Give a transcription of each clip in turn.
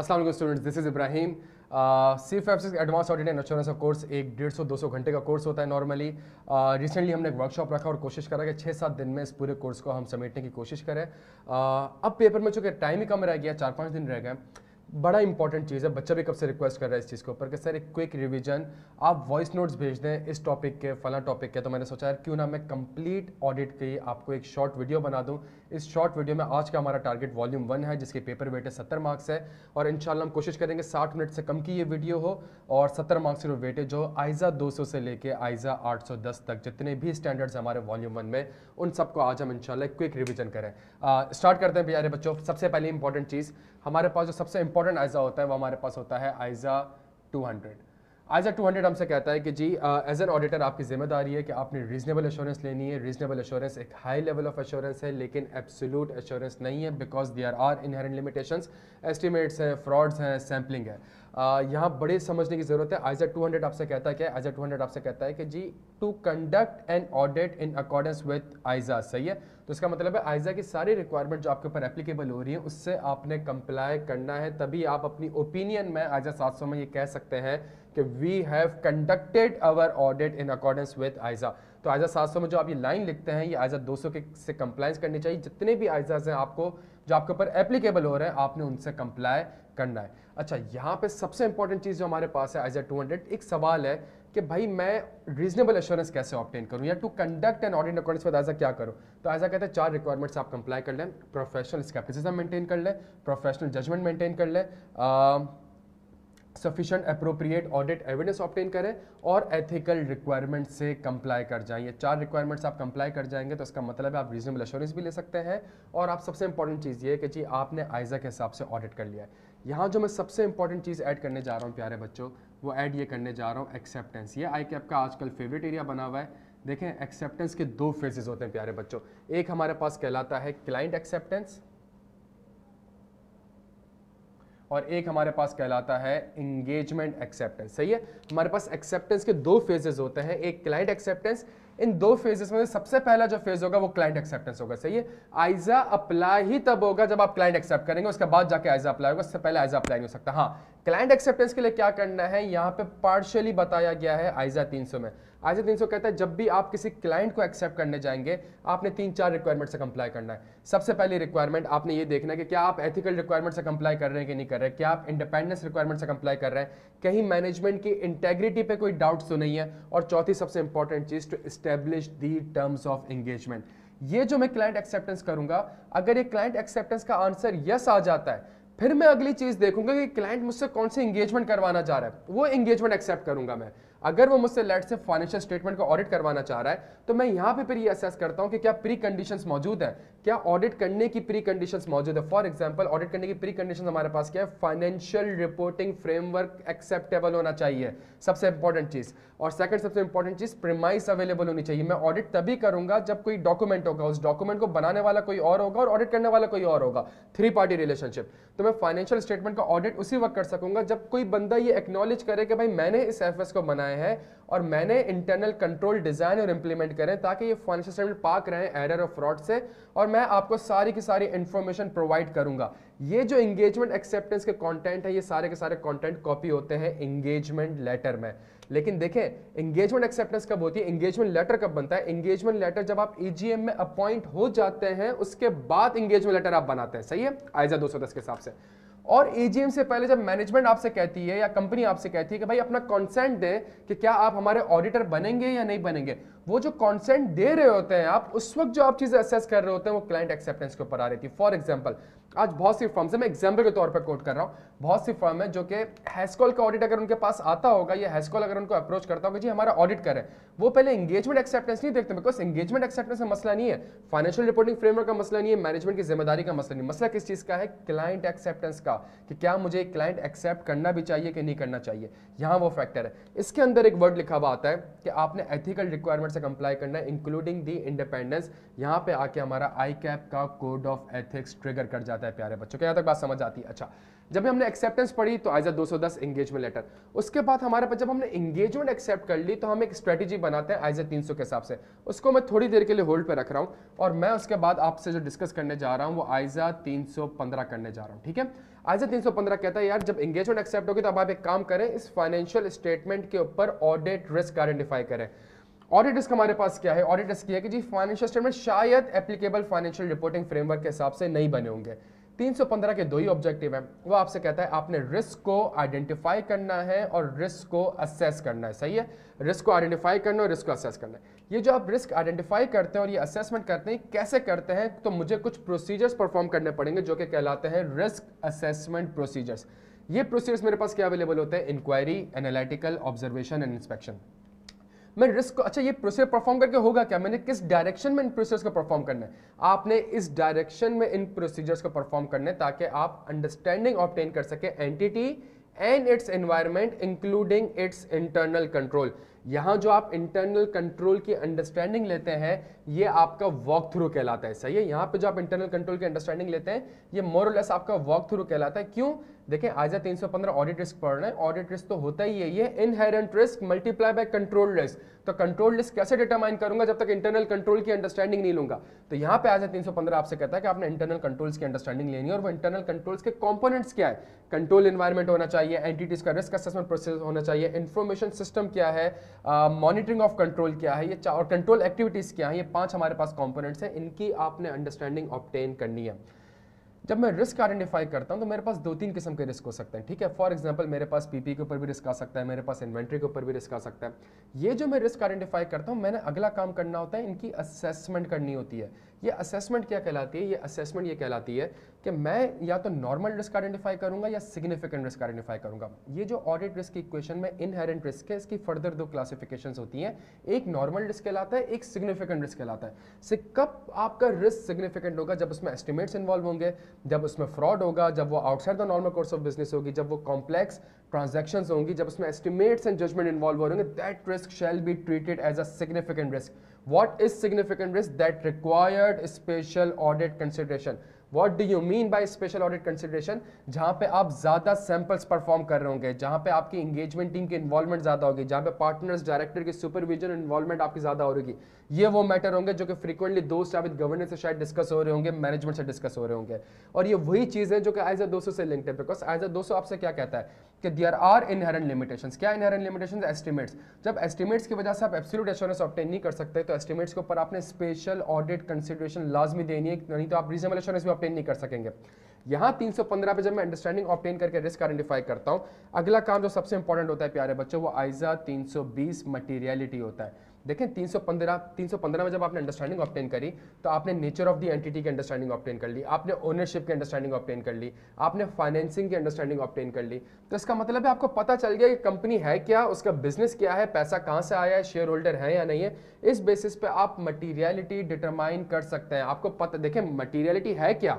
Aslam students this is Ibrahim C five six advance audit and assurance का course एक डेढ़ सौ दो सौ घंटे का कोर्स होता है नॉर्मली रिसेंटली uh, हमने एक वर्कशॉप रखा और कोशिश करा कि छः सात दिन में इस पूरे कोर्स को हम समेटने की कोशिश करें uh, अब पेपर में चूँकि टाइम ही कम रह गया चार पाँच दिन रह गए बड़ा इंपॉर्टेंट चीज़ है बच्चा भी कब से रिक्वेस्ट कर रहा है इस चीज़ के ऊपर कि सर एक क्विक रिवीजन आप वॉइस नोट्स भेज दें इस टॉपिक के फला टॉपिक के तो मैंने सोचा है क्यों ना मैं कंप्लीट ऑडिट की आपको एक शॉर्ट वीडियो बना दूं इस शॉर्ट वीडियो में आज का हमारा टारगेट वॉल्यूम वन है जिसके पेपर वेट है सत्तर मार्क्स है और इन हम कोशिश करेंगे साठ मिनट से कम की ये वीडियो हो और सत्तर मार्क्स की वेटेज हो आइज़ा दो से लेकर आइज़ा आठ तक जितने भी स्टैंडर्ड्स हमारे वॉल्यूम वन में उन सबको आज हम इंशाल्लाह क्विक रिवीजन करें स्टार्ट करते हैं प्यारे बच्चों सबसे पहले इंपॉर्टेंट चीज़ हमारे पास जो सबसे इंपॉर्टेंट आयजा होता है वो हमारे पास होता है ISA two hundred ISA two hundred हमसे कहता है कि जी एज एन ऑडिटर आपकी जिम्मेदारी है कि आपने रीजनेबल एश्योरेंस लेनी है रीजनेबल एश्योरेंस एक हाई लेवल ऑफ एश्योरेंस है लेकिन एब्सोल्यूट एश्योरेंस नहीं है because they are are inherent limitations estimates हैं फ्रॉड्स हैं सैम्पलिंग है यहाँ बड़े समझने की ज़रूरत है आइज टू हंड्रेड आपसे कहता है क्या टू हंड्रेड आपसे कहता है कि जी to conduct an audit in accordance with ISA सही है तो इसका मतलब है आइजा की सारी रिक्वायरमेंट जो आपके ऊपर एप्लीकेबल हो रही है उससे आपने कंप्लाई करना है तभी आप अपनी ओपिनियन में आइजा 700 में ये कह सकते हैं कि we have conducted our audit in accordance with ISA तो आइजा 700 में जो आप ये लाइन लिखते हैं ये आइजा दो के से कंप्लाइंस करनी चाहिए जितने भी आइजाज हैं आपको जो आपके ऊपर एप्लीकेबल हो रहे हैं आपने उनसे कंप्लाई करना है अच्छा यहाँ पे सबसे इंपॉर्टेंट चीज़ जो हमारे पास है एज ए टू एक सवाल है कि भाई मैं रीजनेबल एश्योरेंस कैसे ऑप्टेन करूँ या to conduct an audit according with ऐसा क्या करूँ तो ऐसा कहते हैं चार रिक्वायरमेंट्स आप कंप्लाई कर लें प्रोफेशनल स्केप्टिसिज्म मेंटेन कर लें प्रोफेशनल जजमेंट मेंटेन कर लें sufficient appropriate audit evidence obtain करें और एथिकल रिक्वायरमेंट से कंप्लाई कर जाएं ये चार रिक्वायरमेंट्स आप कंप्लाई कर जाएंगे तो इसका मतलब है आप रीजनेबल एश्योरेंस भी ले सकते हैं और आप सबसे इंपॉर्टेंट चीज़ ये है कि जी आपने आइजा के हिसाब से ऑडिट कर लिया है यहाँ जो मैं सबसे इंपॉर्टेंट चीज़ ऐड करने जा रहा हूँ प्यारे बच्चों वो ऐड ये करने जा रहा हूँ एक्सेप्टेंस ये आई के का आजकल फेवरेट एरिया बना हुआ है देखें एक्सेप्टेंस के दो फेजेज़ होते हैं प्यारे बच्चों एक हमारे पास कहलाता है क्लाइंट एक्सेप्टेंस और एक हमारे पास कहलाता है इंगेजमेंट एक्सेप्टेंस सही है हमारे पास एक्सेप्टेंस के दो फेजेस होते हैं एक क्लाइंट एक्सेप्टेंस इन दो फेजेस में सबसे पहला जो फेज होगा वो क्लाइंट एक्सेप्टेंस होगा सही है आइजा अप्लाई ही तब होगा जब आप क्लाइंट एक्सेप्ट करेंगे उसके बाद जाके आइजा अप्लाई होगा उससे पहले आइजा अप्लाई नहीं हो सकता हाँ क्लाइंट एक्सेप्टेंस के लिए क्या करना है यहाँ पे पार्शली बताया गया है आइजा 300 में आज दिन सो कहता है जब भी आप किसी क्लाइंट को एक्सेप्ट करने जाएंगे आपने तीन चार रिक्वायरमेंट से कंप्लाई करना है सबसे पहली रिक्वायरमेंट आपने ये देखना है कि क्या आप एथिकल रिक्वायरमेंट से कंप्लाई कर रहे हैं कि नहीं कर रहे हैं क्या आप इंडिपेंडेंस रिक्वायरमेंट से कंप्लाई कर रहे हैं कहीं मैनेजमेंट की इंटेग्रिटी पे कोई डाउट तो नहीं है और चौथी सबसे इंपॉर्टेंट चीज़ to establish the terms of engagement ये जो मैं क्लाइंट एक्सेप्टेंस करूंगा अगर ये क्लाइंट एक्सेप्टेंस का आंसर यस आ जाता है फिर मैं अगली चीज देखूंगा कि क्लाइंट मुझसे कौन से एंगेजमेंट करवाना चाह रहा है वो एंगेजमेंट एक्सेप्ट करूंगा मैं अगर वो मुझसे लेट से फाइनेंशियल स्टेटमेंट को ऑडिट करवाना चाह रहा है तो मैं यहाँ पे फिर ये असेस करता हूँ कि क्या प्री कंडीशंस मौजूद है क्या ऑडिट करने की प्री कंडीशन मौजूद है फॉर एग्जाम्पल ऑडिट करने की प्री कंडीशन हमारे पास क्या है फाइनेंशियल रिपोर्टिंग फ्रेमवर्क एक्सेप्टेबल होना चाहिए सबसे इंपॉर्टेंट चीज और सेकंड सबसे इंपॉर्टेंट चीज प्रिमाइस अवेलेबल होनी चाहिए मैं ऑडिट तभी करूंगा जब कोई डॉक्यूमेंट होगा उस डॉक्यूमेंट को बनाने वाला कोई और होगा और ऑडिट करने वाला कोई और होगा थ्री पार्टी रिलेशनशिप तो मैं फाइनेंशियल स्टेटमेंट का ऑडिट उसी वक्त कर सकूंगा जब कोई बंदा ये एक्नोलेज करे कि भाई मैंने इस एफ को बनाया है और मैंने इंटरनल कंट्रोल डिज़ाइन और इम्प्लीमेंट करें ताकि ये फाइनेंशियल स्टेटमेंट पाक रहें एरर और फ्रॉड से और मैं आपको सारी की सारी इन्फॉर्मेशन प्रोवाइड करूंगा ये जो इंगेजमेंट एक्सेप्टेंस के कॉन्टेंट है ये सारे के सारे कॉन्टेंट कॉपी होते हैं इंगेजमेंट लेटर में लेकिन देखें एंगेजमेंट एक्सेप्टेंस कब होती है एंगेजमेंट लेटर कब बनता है एंगेजमेंट लेटर जब आप एजीएम e में अपॉइंट हो जाते हैं उसके बाद एंगेजमेंट लेटर आप बनाते हैं सही है आयजा दो के हिसाब से और एजीएम e से पहले जब मैनेजमेंट आपसे कहती है या कंपनी आपसे कहती है कि भाई अपना कॉन्सेंट दे कि क्या आप हमारे ऑडिटर बनेंगे या नहीं बनेंगे वो जो कॉन्सेंट दे रहे होते हैं आप उस वक्त जो आप चीज़ें असेस कर रहे होते हैं वो क्लाइंट एक्सेप्टेंस के ऊपर आ रही थी फॉर एग्जाम्पल आज बहुत सी फर्म्स है मैं एग्जाम्पल के तौर पर कोट कर रहा हूँ बहुत सी फर्म है जो कि हैस्कॉल का ऑडिट अगर उनके पास आता होगा या हैस्कॉल अगर उनको अप्रोच करता होगा जी हमारा ऑडिट करें वो पहले एंगेजमेंट एक्सेप्टेंस नहीं देखते बिकॉज एंगेजमेंट एक्सेप्टेंस का मसला नहीं है फाइनेंशियल रिपोर्टिंग फ्रेमवर्क का मसला नहीं है मैनेजमेंट की जिम्मेदारी का मसला नहीं मसला किस चीज़ का है क्लाइंट एक्सेप्टेंस का कि क्या मुझे क्लाइंट एक्सेप्ट करना भी चाहिए कि नहीं करना चाहिए यहाँ वो फैक्टर है इसके अंदर एक वर्ड लिखा हुआ आता है कि आपने एथिकल रिक्वायरमेंट से कंप्लाई करना है इंक्लूडिंग दी इंडिपेंडेंस यहाँ पे आके हमारा आई कैप का कोड ऑफ एथिक्स ट्रिगर कर जाता जाता है प्यारे बच्चों के यहाँ तक बात समझ आती है अच्छा जब हमने एक्सेप्टेंस पढ़ी तो आइजा 210 एंगेजमेंट लेटर उसके बाद हमारे पास जब हमने एंगेजमेंट एक्सेप्ट कर ली तो हम एक स्ट्रेटेजी बनाते हैं आइजा 300 के हिसाब से उसको मैं थोड़ी देर के लिए होल्ड पर रख रहा हूँ और मैं उसके बाद आपसे जो डिस्कस करने जा रहा हूँ वो आइजा तीन करने जा रहा हूँ ठीक है आइजा तीन कहता है यार जब एंगेजमेंट एक्सेप्ट होगी तो आप एक काम करें इस फाइनेंशियल स्टेटमेंट के ऊपर ऑडिट रिस्क आइडेंटिफाई करें ऑडिटर्स का हमारे पास क्या है ऑडिटर्स किया कि जी फाइनेंशियल स्टेटमेंट शायद एप्लीकेबल फाइनेंशियल रिपोर्टिंग फ्रेमवर्क के हिसाब से नहीं बने होंगे 315 के दो ही ऑब्जेक्टिव हैं वो आपसे कहता है आपने रिस्क को आइडेंटिफाई करना है और रिस्क को असेस करना है सही है रिस्क को आइडेंटिफाई करना और रिस्क को असेस करना है ये जो आप रिस्क आइडेंटिफाई करते हैं और ये असेसमेंट करते हैं कैसे करते हैं तो मुझे कुछ प्रोसीजर्स परफॉर्म करने पड़ेंगे जो कि कहलाते हैं रिस्क असेसमेंट प्रोसीजर्स ये प्रोसीजर्स मेरे पास क्या अवेलेबल होते हैं inquiry analytical observation and inspection मैं रिस्क को अच्छा ये प्रोसीजर परफॉर्म करके होगा क्या मैंने किस डायरेक्शन में इन प्रोसीजर्स को परफॉर्म करना है आपने इस डायरेक्शन में इन प्रोसीजर्स को परफॉर्म करना है ताकि आप अंडरस्टैंडिंग ऑप्टेन कर सके entity and its environment including its internal control यहाँ जो आप इंटरनल कंट्रोल की अंडरस्टैंडिंग लेते हैं ये आपका वॉक थ्रू कहलाता है सही है यहाँ पे जो आप इंटरनल कंट्रोल की अंडरस्टैंडिंग लेते हैं ये मोरलेस आपका वॉक थ्रू कहलाता है क्यों देखें सौ 315 ऑडिट रिस्क पढ़ना है ऑडिट रिस्क तो होता ही है ये inherent risk multiply by control risk तो कंट्रोल रिस्क कैसे डिटरमाइन करूंगा जब तक इंटरनल कंट्रोल की अंडरस्टैंडिंग नहीं लूंगा तो यहाँ पे सौ 315 आपसे कहता है कि आपने इंटरनल कंट्रोल्स की अंडरस्टैंडिंग लेनी है और वो इंटरनल कंट्रोल्स के कॉम्पोनेट्स क्या है कंट्रोल इन्वायरमेंट होना चाहिए एंटीटीज का रिस्क असेसमेंट प्रोसेस होना चाहिए इन्फॉर्मेशन सिस्टम क्या है मॉनिटरिंग ऑफ कंट्रोल क्या है ये और कंट्रोल एक्टिविटीज क्या है ये पांच हमारे पास कॉम्पोनेट्स है इनकी आपने अंडरस्टैंडिंग ऑप्टेन करनी है जब मैं रिस्क आइडेंटिफाई करता हूँ तो मेरे पास दो तीन किस्म के रिस्क हो सकते हैं ठीक है फॉर एग्जाम्पल मेरे पास पीपी के ऊपर भी रिस्क आ सकता है मेरे पास इन्वेंट्री के ऊपर भी रिस्क आ सकता है ये जो मैं रिस्क आइडेंटिफाई करता हूँ मैंने अगला काम करना होता है इनकी असेसमेंट करनी होती है ये असेसमेंट क्या कहलाती है ये असेसमेंट ये कहलाती है कि मैं या तो नॉर्मल रिस्क आइडेंटिफाई करूंगा या सिग्निफिकेंट रिस्क आइडेंटिफाई करूंगा ये जो ऑडिट रिस्क की इक्वेशन में इनहेरेंट रिस्क है इसकी फर्दर दो क्लासिफिकेशन होती हैं एक नॉर्मल रिस्क कहलाता है एक सिग्निफिकेंट रिस्क कहलाता है से कब आपका रिस्क सिग्निफिकेंट होगा जब उसमें एस्टिमेट्स इन्वॉल्व होंगे जब उसमें फ्रॉड होगा जब वो outside the normal course of business होगी जब वो कॉम्प्लेक्स ट्रांजेक्शन होंगी जब उसमें एस्टिमेट्स एंड जजमेंट इन्वॉल्व हो रहे that risk shall be treated as a significant risk what is significant risk that required special audit consideration what do you mean by special audit consideration जहां पे आप ज़्यादा samples perform कर रहे होंगे जहां पे आपकी इंगेजमेंट टीम की इन्वॉल्वमेंट ज़्यादा होगी जहां पे पार्टनर्स डायरेक्टर की सुपरविजन इन्वॉल्वमेंट आपकी ज़्यादा हो रही ये वो मैटर होंगे जो कि फ्रीक्वेंटली दोस्त या गवर्नेंस से शायद डिस्कस हो रहे होंगे मैनेजमेंट से डिस्कस हो रहे होंगे और ये वही चीज़ है जो कि ए दोस्तों से लिंक्ड है बिकॉज ए दोस्तों आपसे क्या कहता है कि देर आर इनहेरेंट लिमिटेशन क्या इनहेरेंट लिमिटेशन एस्टिमेट्स जब एस्टिमेट्स की वजह से आप एब्सोल्यूट एश्योरेंस ऑप्टेन नहीं कर सकते तो एस्टिमेट्स के ऊपर आपने स्पेशल ऑडिट कंसिडरेशन लाजमी देनी है नहीं तो आप रीजनेबल एश्योरेंस भी ऑप्टेन नहीं कर सकेंगे यहां 315 पे जब मैं अंडरस्टैंडिंग ऑप्टेन करके रिस्क आइडेंटिफाई करता हूं अगला काम जो सबसे इंपॉर्टेंट होता है प्यारे बच्चों वो आइजा 320 मटेरियलिटी होता है देखें 315 315 में जब आपने अंडरस्टैंडिंग ऑप्टेन करी तो आपने नेचर ऑफ द एंटिटी की अंडरस्टैंडिंग ऑप्टेन कर ली आपने ओनरशिप की अंडरस्टैंडिंग ऑप्टेन कर ली आपने फाइनेंसिंग की अंडरस्टैंडिंग ऑप्टेन कर ली तो इसका मतलब है आपको पता चल गया कि कंपनी है क्या उसका बिजनेस क्या है पैसा कहाँ से आया है शेयर होल्डर है या नहीं है इस बेसिस पर आप मटीरियलिटी डिटरमाइन कर सकते हैं आपको पता देखें मटीरियलिटी है क्या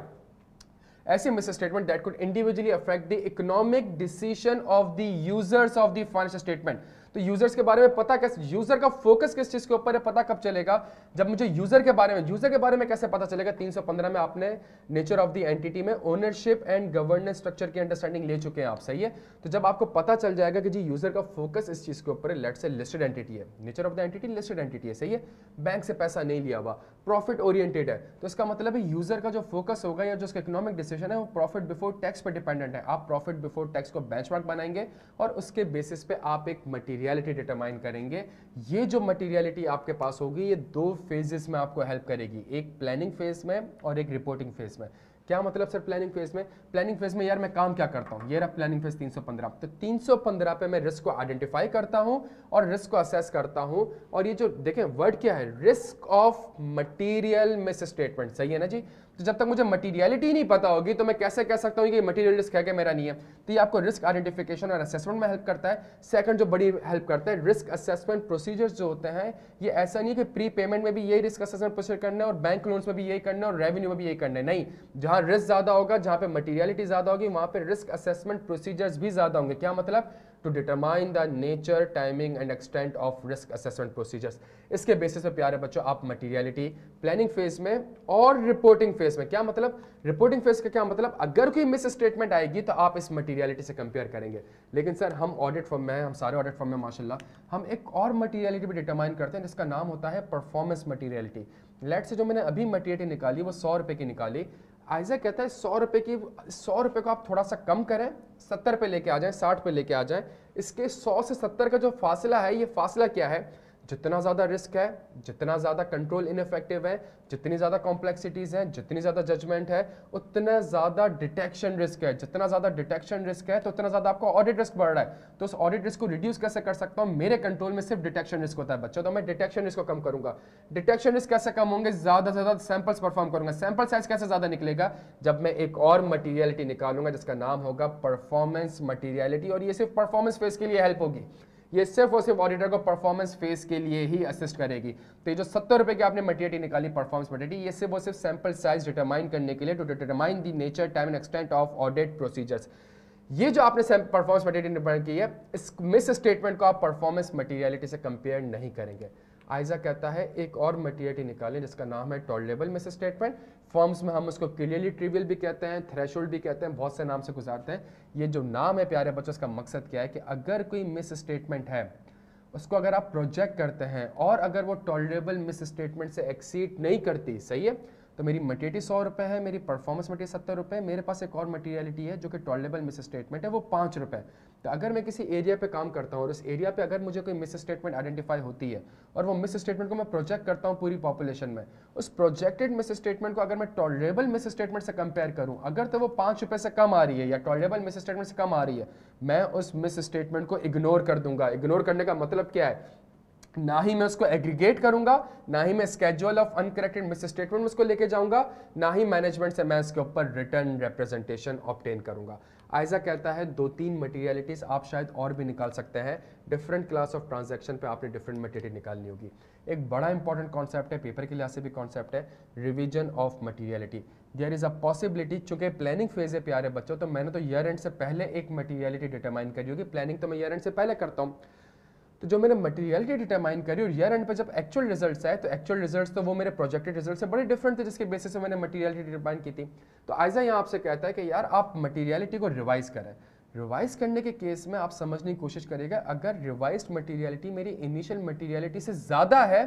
ऐसे misstatement that could individually affect the economic decision of the users of the financial statement तो यूजर्स के बारे में पता कैसे यूजर का फोकस किस चीज के ऊपर है पता कब चलेगा जब मुझे यूजर के बारे में यूजर के बारे में कैसे पता चलेगा 315 में आपने नेचर ऑफ द एंटिटी में ओनरशिप एंड गवर्नेंस स्ट्रक्चर की अंडरस्टैंडिंग ले चुके हैं आप सही है तो जब आपको पता चल जाएगा कि जी यूजर का फोकस इस चीज के ऊपर लेट से लिस्टेड एंटिटी है nature of the entity listed entity है सही है बैंक से पैसा नहीं लिया हुआ प्रॉफिट ओरिएंटेड है तो इसका मतलब है यूजर का जो फोकस होगा या जो उसका इकोनॉमिक डिसीजन है वो प्रॉफिट बिफोर टैक्स पर डिपेंडेंट है आप प्रॉफिट बिफोर टैक्स को बेंचमार्क बनाएंगे और उसके बेसिस पे आप एक मटीरियल मटेरियलिटी डिटरमाइन करेंगे ये जो मटेरियलिटी आपके पास होगी ये दो फेजेस में आपको हेल्प करेगी एक प्लानिंग फेज में और एक रिपोर्टिंग फेज में क्या मतलब सर प्लानिंग फेज में प्लानिंग फेज में यार मैं काम क्या करता हूँ ये रहा प्लानिंग फेज 315 तो 315 पे मैं रिस्क को आइडेंटिफाई करता हूँ और रिस्क को असेस करता हूँ और ये जो देखें वर्ड क्या है risk of material misstatement सही है ना जी तो जब तक मुझे मटीरियलिटी नहीं पता होगी तो मैं कैसे कह सकता हूँ कि मटीरियल रिस्क है कि मेरा नहीं है तो ये आपको रिस्क आइडेंटिफिकेशन और असेसमेंट में हेल्प करता है सेकंड जो बड़ी हेल्प करता है रिस्क असेसमेंट प्रोसीजर्स जो होते हैं ये ऐसा नहीं है कि प्री पेमेंट में भी यही रिस्क असेसमेंट प्रोसीजर करना है और बैंक लोन्स में भी यही करना है और रेवेन्यू में भी यही करना है नहीं जहाँ रिस्क ज़्यादा होगा जहाँ पे मटीरियलिटी ज़्यादा होगी वहाँ पर रिस्क असेसमेंट प्रोसीजर्स भी ज़्यादा होंगे क्या मतलब to determine the nature timing and extent of risk assessment procedures इसके बेसिस पे प्यारे बच्चों आप मटेरियलिटी प्लानिंग फेज में और रिपोर्टिंग फेज में क्या मतलब रिपोर्टिंग फेज का क्या मतलब अगर कोई मिस स्टेटमेंट आएगी तो आप इस मटेरियलिटी से कंपेयर करेंगे लेकिन सर हम ऑडिट फॉर्म में हम सारे ऑडिट फॉर्म में माशाला हम एक और मटीरियलिटी भी डिटरमाइन करते हैं जिसका नाम होता है परफॉर्मेंस मटीरियलिटी लेट से जो मैंने अभी मटेरियलिटी निकाली वो सौ रुपये की निकाली आयजा कहता है सौ रुपये की सौ रुपये को आप थोड़ा सा कम करें सत्तर पे लेके आ जाएं साठ पे लेके आ जाएं इसके सौ से सत्तर का जो फासला है ये फासला क्या है जितना ज़्यादा रिस्क है जितना ज़्यादा कंट्रोल इनफेक्टिव है जितनी ज़्यादा कॉम्प्लेक्सिटीज़ हैं जितनी ज़्यादा जजमेंट है उतना ज़्यादा डिटेक्शन रिस्क है जितना ज़्यादा डिटेक्शन रिस्क है तो उतना ज़्यादा आपका ऑडिट रिस्क बढ़ रहा है तो उस ऑडिट रिस्क को रिड्यूस कैसे कर सकता हूँ मेरे कंट्रोल में सिर्फ डिटेक्शन रिस्क होता है बच्चों तो मैं डिटेक्शन रिस्क को कम करूँगा डिटेक्शन रिस्क कैसे कम होंगे ज़्यादा से ज़्यादा सैम्पल्स परफॉर्म करूँगा सैम्पल साइज कैसे ज़्यादा निकलेगा जब मैं एक और मटीरियलिटी निकालूंगा जिसका नाम होगा परफॉर्मेंस मटीरियलिटी और ये सिर्फ परफॉर्मेंस फेज के लिए हेल्प होगी ये सिर्फ और सिर्फ ऑडिटर को परफॉर्मेंस फेस के लिए ही असिस्ट करेगी तो ये जो सत्तर रुपए की आपने मटेरिटी निकाली परफॉर्मेंस मटेरिटी ये सिर्फ और सिर्फ सैंपल साइज डिटरमाइन करने के लिए to determine the nature time and extent of audit procedures ये जो आपने परफॉर्मेंस मटेरियलिटी की है इस मिस स्टेटमेंट को आप परफॉर्मेंस मटेरियलिटी से कंपेयर नहीं करेंगे आइजा कहता है एक और मटीरियटी निकालें जिसका नाम है टॉलरेबल मिस स्टेटमेंट फॉर्म्स में हम उसको क्लियरली ट्रिवियल भी कहते हैं थ्रेशोल्ड भी कहते हैं बहुत से नाम से गुजारते हैं ये जो नाम है प्यारे बच्चों इसका मकसद क्या है कि अगर कोई मिस स्टेटमेंट है उसको अगर आप प्रोजेक्ट करते हैं और अगर वो टॉलरेबल मिस स्टेटमेंट से एक्सीड नहीं करती सही है तो मेरी मटीरियटी सौ रुपये है मेरी परफॉर्मेंस मटीरियल सत्तर रुपये मेरे पास एक और मटेरियलिटी है जो कि टॉलरेबल मिस स्टेटमेंट है वो पाँच रुपये तो अगर मैं किसी एरिया पे काम करता हूँ और उस एरिया पे अगर मुझे कोई मिस स्टेटमेंट आइडेंटिफाई होती है और वो मिस स्टेटमेंट को मैं प्रोजेक्ट करता हूँ पूरी पॉपुलेशन में उस प्रोजेक्टेड मिस स्टेटमेंट को अगर मैं टॉलरेबल मिस स्टेटमेंट से कंपेयर करूँ अगर तो वो पाँच रुपये से कम आ रही है या टॉलरेबल मिस स्टेटमेंट से कम आ रही है मैं उस मिस स्टेटमेंट को इग्नोर कर दूंगा इग्नोर करने का मतलब क्या है ना ही मैं उसको एग्रीगेट करूंगा ना ही मैं schedule of uncorrected misstatement उसको लेके जाऊंगा ना ही मैनेजमेंट से मैं इसके ऊपर रिटर्न रिप्रेजेंटेशन ऑप्टेन करूंगा आयजा कहता है दो तीन मटेरियलिटीज़ आप शायद और भी निकाल सकते हैं डिफरेंट क्लास ऑफ ट्रांजेक्शन पे आपने डिफरेंट मटेरियल निकालनी होगी एक बड़ा इंपॉर्टेंट कॉन्सेप्ट है पेपर के लिहाज से भी कॉन्सेप्ट है revision of materiality there is a possibility चूंकि प्लानिंग फेज है प्यारे बच्चों तो मैंने तो ईयर एंड से पहले एक मटेरियलिटी डिटरमाइन करी होगी प्लानिंग तो मैं ईयर एंड से पहले करता हूँ तो जो मैंने मटेरियलिटी डिटरमाइन करी और ईयर एंड पे जब एक्चुअल रिजल्ट्स आए तो एक्चुअल रिजल्ट्स तो वो मेरे प्रोजेक्टेड रिजल्ट्स से बड़े डिफरेंट थे जिसके बेसिस से मैंने मटेरियलिटी डिटरमाइन की थी तो आयजा यहाँ आपसे कहता है कि यार आप मटेरियलिटी को रिवाइज करें रिवाइज करने के केस में आप समझने की कोशिश करेगा अगर रिवाइज मटीरियलिटी मेरी इनिशियल मटीरियलिटी से ज़्यादा है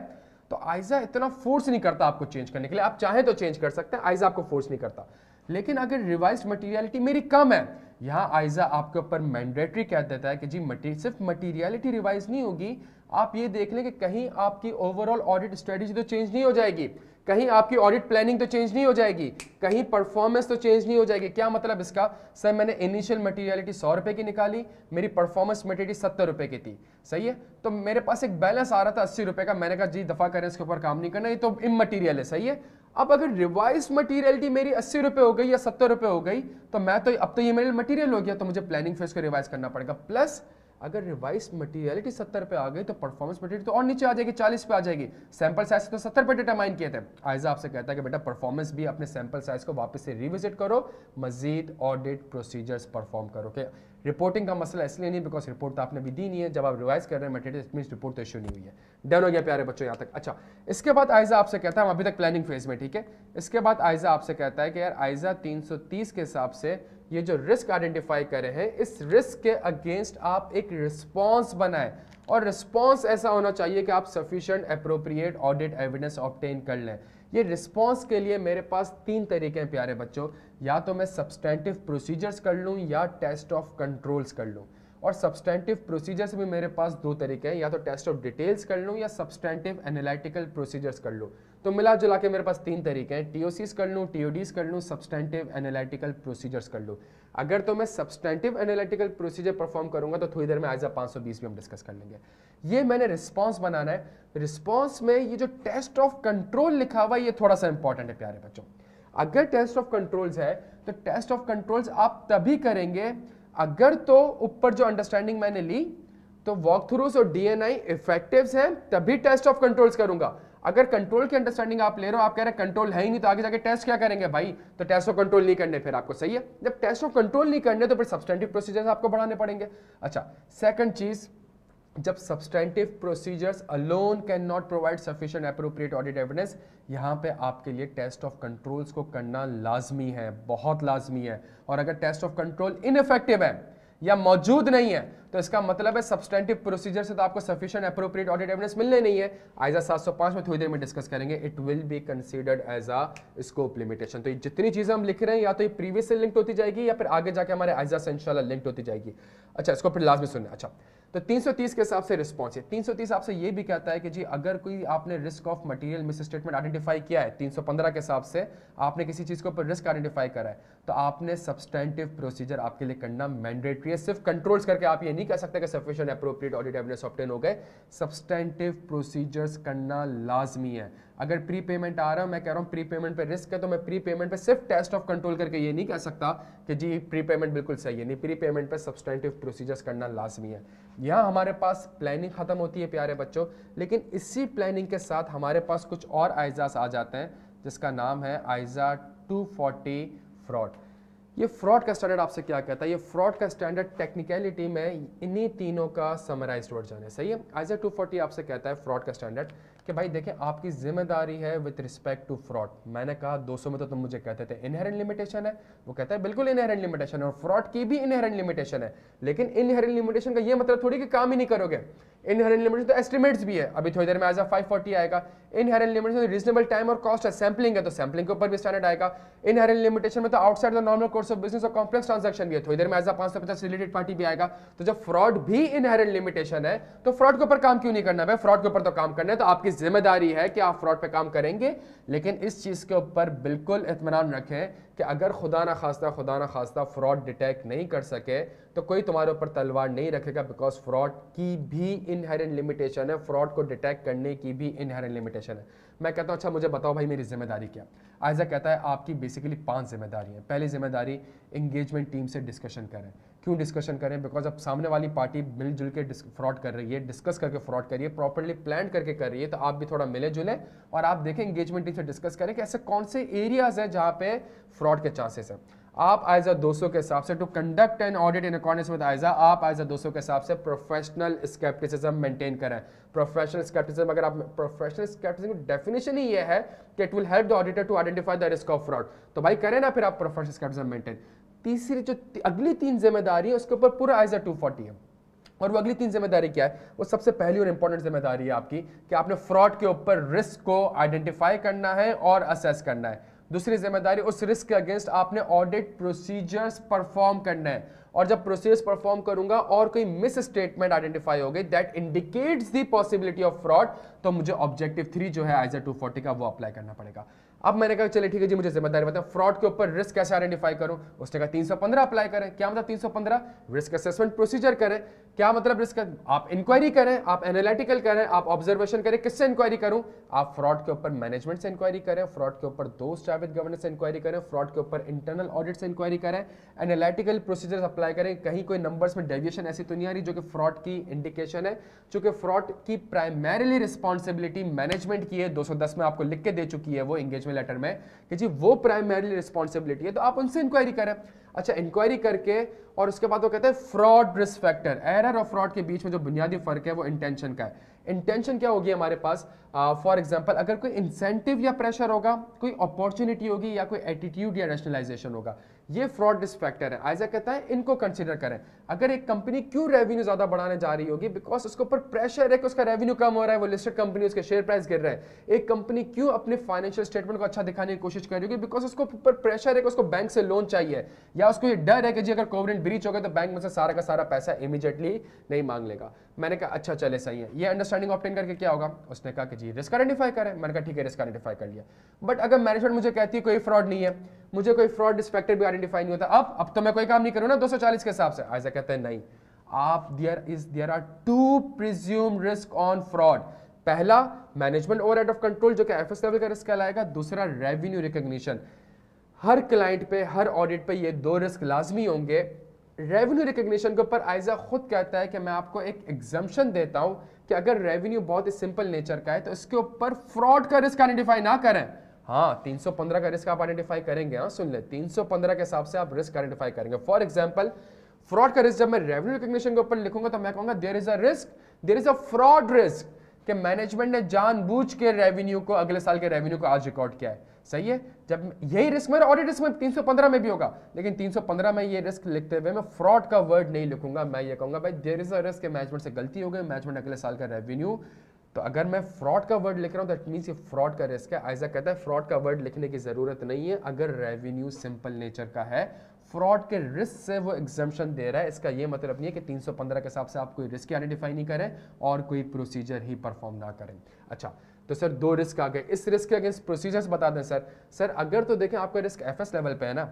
तो आयजा इतना फोर्स नहीं करता आपको चेंज करने के लिए आप चाहें तो चेंज कर सकते हैं आयजा आपको फोर्स नहीं करता लेकिन अगर रिवाइज मटीरियलिटी मेरी कम है यहाँ आइजा आपके ऊपर मैंडेटरी कह देता है कि जी मटी सिर्फ मटीरियलिटी रिवाइज नहीं होगी आप ये देख लें कि कहीं आपकी ओवरऑल ऑडिट स्ट्रेटेजी तो चेंज नहीं हो जाएगी कहीं आपकी ऑडिट प्लानिंग तो चेंज नहीं हो जाएगी कहीं परफॉर्मेंस तो चेंज नहीं हो जाएगी क्या मतलब इसका सर मैंने इनिशियल मटेरियलिटी सौ रुपए की निकाली मेरी परफॉर्मेंस मटेरियलिटी सत्तर रुपए की थी सही है तो मेरे पास एक बैलेंस आ रहा था अस्सी रुपए का मैंने कहा जी दफ़ा करें इसके ऊपर काम नहीं करना ये तो इम मटीरियल है सही है अब अगर रिवाइज मटेरियलिटी मेरी अस्सी रुपए हो गई या सत्तर रुपये हो गई तो मैं तो अब तो ये मेरे मटीरियल हो गया तो मुझे प्लानिंग फेज को रिवाइज करना पड़ेगा प्लस अगर रिवाइज मटेरियलिटी 70 पे आ गई तो परफॉर्मेंस मटेरियल तो और नीचे आ जाएगी 40 पे आ जाएगी सैंपल साइज तो 70 पे डिटरमाइन किए थे आयजा आपसे कहता है कि बेटा परफॉर्मेंस भी अपने सैंपल साइज को वापस से रिविजिट करो मजीद ऑडिट प्रोसीजर्स परफॉर्म करो के रिपोर्टिंग का मसला इसलिए नहीं बिकॉज रिपोर्ट तो आपने भी दी नहीं है जब आप रिवाइज कर रहे हैं मटेरियल मीन रिपोर्ट तो इशू नहीं हुई है डन हो गया प्यारे बच्चों यहाँ तक अच्छा इसके बाद आयजा आपसे कहता है हम अभी तक प्लानिंग फेज में ठीक है इसके बाद आयजा आपसे कहता है कि यार आयजा तीन के हिसाब से ये जो रिस्क आइडेंटिफाई करे हैं इस रिस्क के अगेंस्ट आप एक रिस्पॉन्स बनाएं और रिस्पॉन्स ऐसा होना चाहिए कि आप sufficient appropriate audit evidence obtain कर लें ये रिस्पॉन्स के लिए मेरे पास तीन तरीके हैं प्यारे बच्चों या तो मैं सब्सटेंटिव प्रोसीजर्स कर लूँ या टेस्ट ऑफ कंट्रोल्स कर लूँ और सब्सटैंटिव प्रोसीजर्स भी मेरे पास दो तरीके हैं या तो टेस्ट ऑफ डिटेल्स कर लूँ या सब्सटैंटिव एनालिटिकल प्रोसीजर्स कर लूँ तो मिला जुला के मेरे पास तीन तरीके हैं टी कर लूँ टी कर लूँ सब्सटैंटिव एनालिटिकल प्रोसीजर्स कर लूँ अगर तो मैं सब्सटैंटिव एनालिटिकल प्रोसीजर परफॉर्म करूँगा तो थोड़ी देर में आज पाँच भी हम डिस्कस कर लेंगे ये मैंने रिस्पॉन्स बनाना है रिस्पॉन्स में ये जो टेस्ट ऑफ कंट्रोल लिखा हुआ है ये थोड़ा सा इंपॉर्टेंट है प्यारे बच्चों अगर टेस्ट ऑफ कंट्रोल्स है तो टेस्ट ऑफ कंट्रोल्स आप तभी करेंगे अगर तो ऊपर जो अंडरस्टैंडिंग मैंने ली तो वॉक थ्रूस और डीएनआई इफेक्टिव हैं तभी टेस्ट ऑफ कंट्रोल्स करूंगा अगर कंट्रोल की अंडरस्टैंडिंग आप ले रहे हो आप कह रहे कंट्रोल है ही नहीं तो आगे जाके टेस्ट क्या करेंगे भाई तो टेस्ट ऑफ कंट्रोल नहीं करने फिर आपको सही है जब टेस्ट ऑफ कंट्रोल नहीं करने तो फिर सब्सटेंटिव प्रोसीजर्स आपको बढ़ाने पड़ेंगे अच्छा सेकंड चीज़ जब substantive procedures alone can not provide sufficient appropriate audit evidence यहाँ पे आपके लिए टेस्ट ऑफ कंट्रोल्स को करना लाजमी है बहुत लाजमी है और अगर टेस्ट ऑफ कंट्रोल इनफेक्टिव है या मौजूद नहीं है तो इसका मतलब है सब्सटेंटिव प्रोसीजर से तो आपको सफिशियंट अप्रोप्रिएट ऑडिट एविडेंस मिलने नहीं है आइजा सात सौ पांच में थोड़ी देर में डिस्कस करेंगे it will be considered as a scope limitation तो ये जितनी चीजें हम लिख रहे हैं या तो ये प्रीवियस से लिंक होती जाएगी या फिर आगे जाके हमारे आइजा से इंशाल्लाह लिंक होती जाएगी अच्छा इसको फिर लास्ट में सुनना अच्छा तो 330 के हिसाब से रिस्पॉन्स है 330 आपसे ये भी कहता है कि जी अगर कोई आपने risk of material misstatement identify किया है 315 के हिसाब से आपने किसी चीज़ के ऊपर रिस्क आइडेंटिफाई करा है तो आपने सब्सटेंटिव प्रोसीजर आपके लिए करना मैंडेटरी है सिर्फ कंट्रोल्स करके आप ये नहीं कह सकते कि sufficient appropriate audit evidence obtain हो गए सब्सटेंटिव प्रोसीजर्स करना लाजमी है अगर प्री पेमेंट आ रहा है मैं कह रहा हूँ प्री पेमेंट पर पे रिस्क है तो मैं प्री पेमेंट पर पे सिर्फ टेस्ट ऑफ कंट्रोल करके ये नहीं कह सकता कि जी प्री पेमेंट बिल्कुल सही है नहीं प्री पेमेंट पर पे सब्सटेंटिव प्रोसीजर्स करना लाजमी है यहाँ हमारे पास प्लानिंग ख़त्म होती है प्यारे बच्चों लेकिन इसी प्लानिंग के साथ हमारे पास कुछ और आयजाज आ जाते हैं जिसका नाम है आयज़ा टू फ्रॉड ये फ्रॉड का स्टैंडर्ड आपसे क्या कहता है ये फ्रॉड का स्टैंडर्ड टेक्निकलिटी में इन्हीं तीनों का समराइज वर्जन है सही है आइजा 240 आपसे कहता है फ्रॉड का स्टैंडर्ड कि भाई देखें आपकी जिम्मेदारी है विथ रिस्पेक्ट टू फ्रॉड मैंने कहा 200 में तो तुम मुझे कहते थे इनहेरेंट लिमिटेशन है वो कहता है बिल्कुल इनहेरेंट लिमिटेशन है और फ्रॉड की भी इनहेरेंट लिमिटेशन है लेकिन इनहेरेंट लिमिटेशन का ये मतलब थोड़ी कि काम ही नहीं करोगे इनहेरेंट लिमिटेशन तो एस्टिमेट्स भी है अभी थोड़ी देर में एज आ फोर्टी आएगा इनहेरेंट लिमिटेशन रीजनेबल टाइम और कॉस्ट है सैम्पलिंग है तो सैम्पलिंग के ऊपर भी स्टैंडर्ड आएगा इनहेरेंट लिमिटेशन में तो outside the normal course of business और कॉम्प्लेक्स ट्रांजेक्शन भी है थोड़ी देर में एज आ पांच सौ पचास रिलेटेड पार्टी भी आएगा तो जब फ्रॉड भी इनहेरेंट लिमिटेशन है तो फ्रॉड के ऊपर काम क्यों नहीं करना भाई फ्रॉड के ऊपर तो काम करना है तो आपकी जिम्मेदारी है कि आप फ्रॉड पर काम करेंगे लेकिन इस चीज के ऊपर बिल्कुल इतमान रखें कि अगर खुदा ना खास्ता खुदा ना खास्ता फ्रॉड डिटेक्ट नहीं कर सके तो कोई तुम्हारे ऊपर तलवार नहीं रखेगा बिकॉज फ्रॉड की भी इनहेरेंट लिमिटेशन है फ्रॉड को डिटेक्ट करने की भी इनहेरेंट लिमिटेशन है मैं कहता हूँ अच्छा मुझे बताओ भाई मेरी जिम्मेदारी क्या आयजा कहता है आपकी बेसिकली पाँच जिम्मेदारी पहली जिम्मेदारी इंगेजमेंट टीम से डिस्कशन करें क्यों डिस्कशन करें बिकॉज अब सामने वाली पार्टी मिलजुल के फ्रॉड कर रही है डिस्कस करके फ्रॉड कर रही है प्रॉपरली प्लान करके कर रही है तो आप भी थोड़ा मिले जुले और आप देखें एंगेजमेंट टीम से डिस्कस करें कि ऐसे कौन से एरियाज हैं जहाँ पे फ्रॉड के चांसेस हैं आप अ दोस्तों के हिसाब से to conduct an audit in accordance with ISA आप अ दोस्तों के हिसाब से प्रोफेशनल स्केप्टिसिज्म मेंटेन करें प्रोफेशनल स्केप्टिसिज्म अगर आप प्रोफेशनल स्केप्टिसिज्म डेफिनेशन ही ये है कि it will help the auditor to identify the risk of fraud तो भाई करें ना फिर आप प्रोफेशनल स्केप्टिसिज्म मेंटेन तीसरी जो अगली तीन जिम्मेदारी है उसके ऊपर पूरा आइज टू फोर्टी है और वो अगली तीन जिम्मेदारी क्या है वो सबसे पहली और इंपॉर्टेंट जिम्मेदारी है आपकी कि आपने फ्रॉड के ऊपर रिस्क को आइडेंटिफाई करना है और असेस करना है दूसरी जिम्मेदारी उस रिस्क के अगेंस्ट आपने ऑडिट प्रोसीजर्स परफॉर्म करना है और जब प्रोसीजर्स परफॉर्म करूंगा और कोई मिस स्टेटमेंट आइडेंटिफाई हो गई that indicates the possibility of fraud तो मुझे ऑब्जेक्टिव थ्री जो है ए टू का वो अप्लाई करना पड़ेगा अब मैंने कहा चले ठीक है जी मुझे जिम्मेदारी बताएं फ्रॉड के ऊपर रिस्क कैसे आइडेंटिफाई करूं उसने कहा 315 अप्लाई करें क्या मतलब 315 रिस्क असेसमेंट प्रोसीजर करें क्या मतलब रिस्क आप इंक्वायरी करें आप एनालिटिकल करें आप ऑब्जर्वेशन करें किससे इंक्वायरी करूं आप फ्रॉड के ऊपर मैनेजमेंट से इंक्वायरी करें फ्रॉड के ऊपर दो स्टार विद गवर्नेंस से इंक्वायरी करें फ्रॉड के ऊपर इंटरनल ऑडिट से इंक्वायरी करें एनालिटिकल प्रोसीजर्स अप्लाई करें कहीं कोई नंबर्स में डेविएशन ऐसी तो नहीं आ रही जो कि फ्रॉड की इंडिकेशन है चूंकि फ्रॉड की प्राइमरीली रिस्पॉन्सिबिलिटी मैनेजमेंट की है दो में आपको लिख के दे चुकी है वो एंगेजमेंट लेटर में कि जी वो प्राइमरीली रिस्पॉन्सिबिलिटी है तो आप उनसे इंक्वायरी करें अच्छा इंक्वायरी करके और उसके बाद वो कहते हैं फ्रॉड रिस्क फैक्टर एरर और फ्रॉड के बीच में जो बुनियादी फर्क है वो इंटेंशन का है इंटेंशन क्या होगी हमारे पास फॉर uh, एग्जाम्पल अगर कोई इंसेंटिव या प्रेशर होगा कोई अपॉर्चुनिटी होगी या कोई एटीट्यूड या रेशनलाइजेशन होगा ये फ्रॉड रिस्क फैक्टर है आयजा कहता है इनको कंसिडर करें अगर एक कंपनी क्यों रेवेन्यू ज्यादा बढ़ाने जा रही होगी बिकॉज उसके ऊपर प्रेशर है कि उसका रेवेन्यू कम हो रहा है वो लिस्टेड कंपनी उसके शेयर प्राइस गिर रहा है एक कंपनी क्यों अपने फाइनेंशियल स्टेटमेंट को अच्छा दिखाने की कोशिश कर रही होगी बिकॉज उसके ऊपर प्रेशर है कि उसको बैंक से लोन चाहिए या उसको ये डर है कि जी अगर कोविडेंट ब्रीच होगा तो बैंक में से सारा का सारा पैसा इमीजिएटली नहीं मांग लेगा मैंने कहा अच्छा चले सही है ये अंडरस्टैंडिंग ऑप्टेन करके क्या होगा उसने कहा कि जी रिस्क आइडेंटिफाई करें मैंने कहा ठीक है रिस्क आइडेंटिफाई कर लिया बट अगर मैनेजमेंट मुझे कहती है कोई फ्रॉड नहीं है मुझे कोई फ्रॉड डिस्पेक्टर भी आइडेंटिफाई नहीं होता अब अब तो मैं कोई काम नहीं करूँ ना दो के हिसाब से एज कहते हैं नहीं आप there is there are two presume risk on fraud पहला मैनेजमेंट ओवर ऑफ कंट्रोल जो कि एफ एस का रिस्क कहलाएगा दूसरा रेवेन्यू रिकोगशन हर क्लाइंट पे हर ऑडिट पे ये दो रिस्क लाजमी होंगे रेवेन्यू रिकोगशन के ऊपर आयजा खुद कहता है कि मैं आपको एक एग्जाम्पन देता हूं कि अगर रेवेन्यू बहुत ही सिंपल नेचर का है तो इसके ऊपर फ्रॉड का रिस्क आइडेंटिफाई ना करें हाँ 315 का रिस्क आप आइडेंटिफाई करेंगे हाँ सुन ले 315 के हिसाब से आप रिस्क आइडेंटिफाई करेंगे फॉर एग्जाम्पल फ्रॉड का रिस्क जब मैं रेवेन्यू रिकग्निशन के ऊपर लिखूंगा तो मैं कहूंगा there is a risk there is a fraud risk कि मैनेजमेंट ने जानबूझ के रेवेन्यू को अगले साल के रेवेन्यू को आज रिकॉर्ड किया है सही है जब यही रिस्क मेरा ऑडिट रिस्क में 315 में भी होगा लेकिन 315 में ये रिस्क लिखते हुए मैं फ्रॉड का वर्ड नहीं लिखूंगा मैं ये कहूंगा भाई there is a risk management से गलती हो गई मैनेजमेंट अगले साल का रेवेन्यू तो अगर मैं फ्रॉड का वर्ड लिख रहा हूँ दैट मीन ये फ्रॉड का रिस्क है ऐसा कहता है फ्रॉड का वर्ड लिखने की जरूरत नहीं है अगर रेवेन्यू सिंपल नेचर का है फ्रॉड के रिस्क से वो एग्जामेशन दे रहा है इसका ये मतलब नहीं है कि 315 के हिसाब से आप कोई रिस्क आइडेंटिफाई नहीं करें और कोई प्रोसीजर ही परफॉर्म ना करें अच्छा तो सर दो रिस्क आ गए इस रिस्क के अगेंस्ट प्रोसीजर्स बता दें सर सर अगर तो देखें आपका रिस्क एफ लेवल पे है ना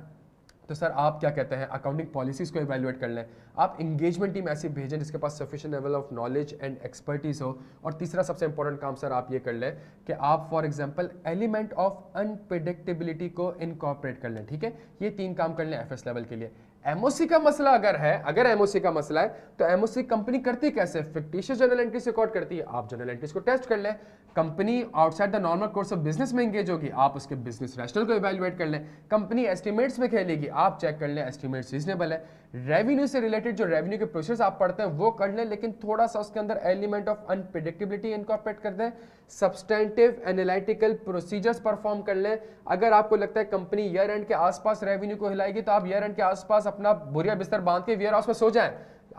तो सर आप क्या कहते हैं अकाउंटिंग पॉलिसीज़ को इवेलुएट कर लें आप इंगेजमेंट टीम ऐसी भेजें जिसके पास sufficient level of knowledge and expertise हो और तीसरा सबसे इंपॉर्टेंट काम सर आप ये कर लें कि आप for example element of unpredictability को इनकॉपरेट कर लें ठीक है ये तीन काम कर लें एफ लेवल के लिए एमओसी का मसला अगर है अगर एमओसी का मसला है तो एमओसी कंपनी करती कैसे फिक्टिशियस जनरल एंट्रीज रिकॉर्ड करती है आप जनरल एंट्रीज को टेस्ट कर लें company outside the normal course of business में एंगेज होगी आप उसके बिजनेस रेशनल को इवेल्युएट कर लें कंपनी एस्टिमेट्स में खेलेगी आप चेक कर लें एस्टिमेट रीजनेबल है रेवेन्यू से रिलेटेड जो रेवेन्यू के प्रोसेस आप पढ़ते हैं वो कर लें लेकिन थोड़ा सा उसके अंदर एलिमेंट ऑफ अनप्रिडिक्टिबिलिटी इनकॉर्पोरेट कर दें सब्सटेंटिव एनालिटिकल प्रोसीजर्स परफॉर्म कर लें अगर आपको लगता है कंपनी ईयर एंड के आसपास रेवेन्यू को हिलाएगी तो आप ईयर एंड के आसपास अपना बुरिया बिस्तर बांध के वियर हाउस में सो जाएं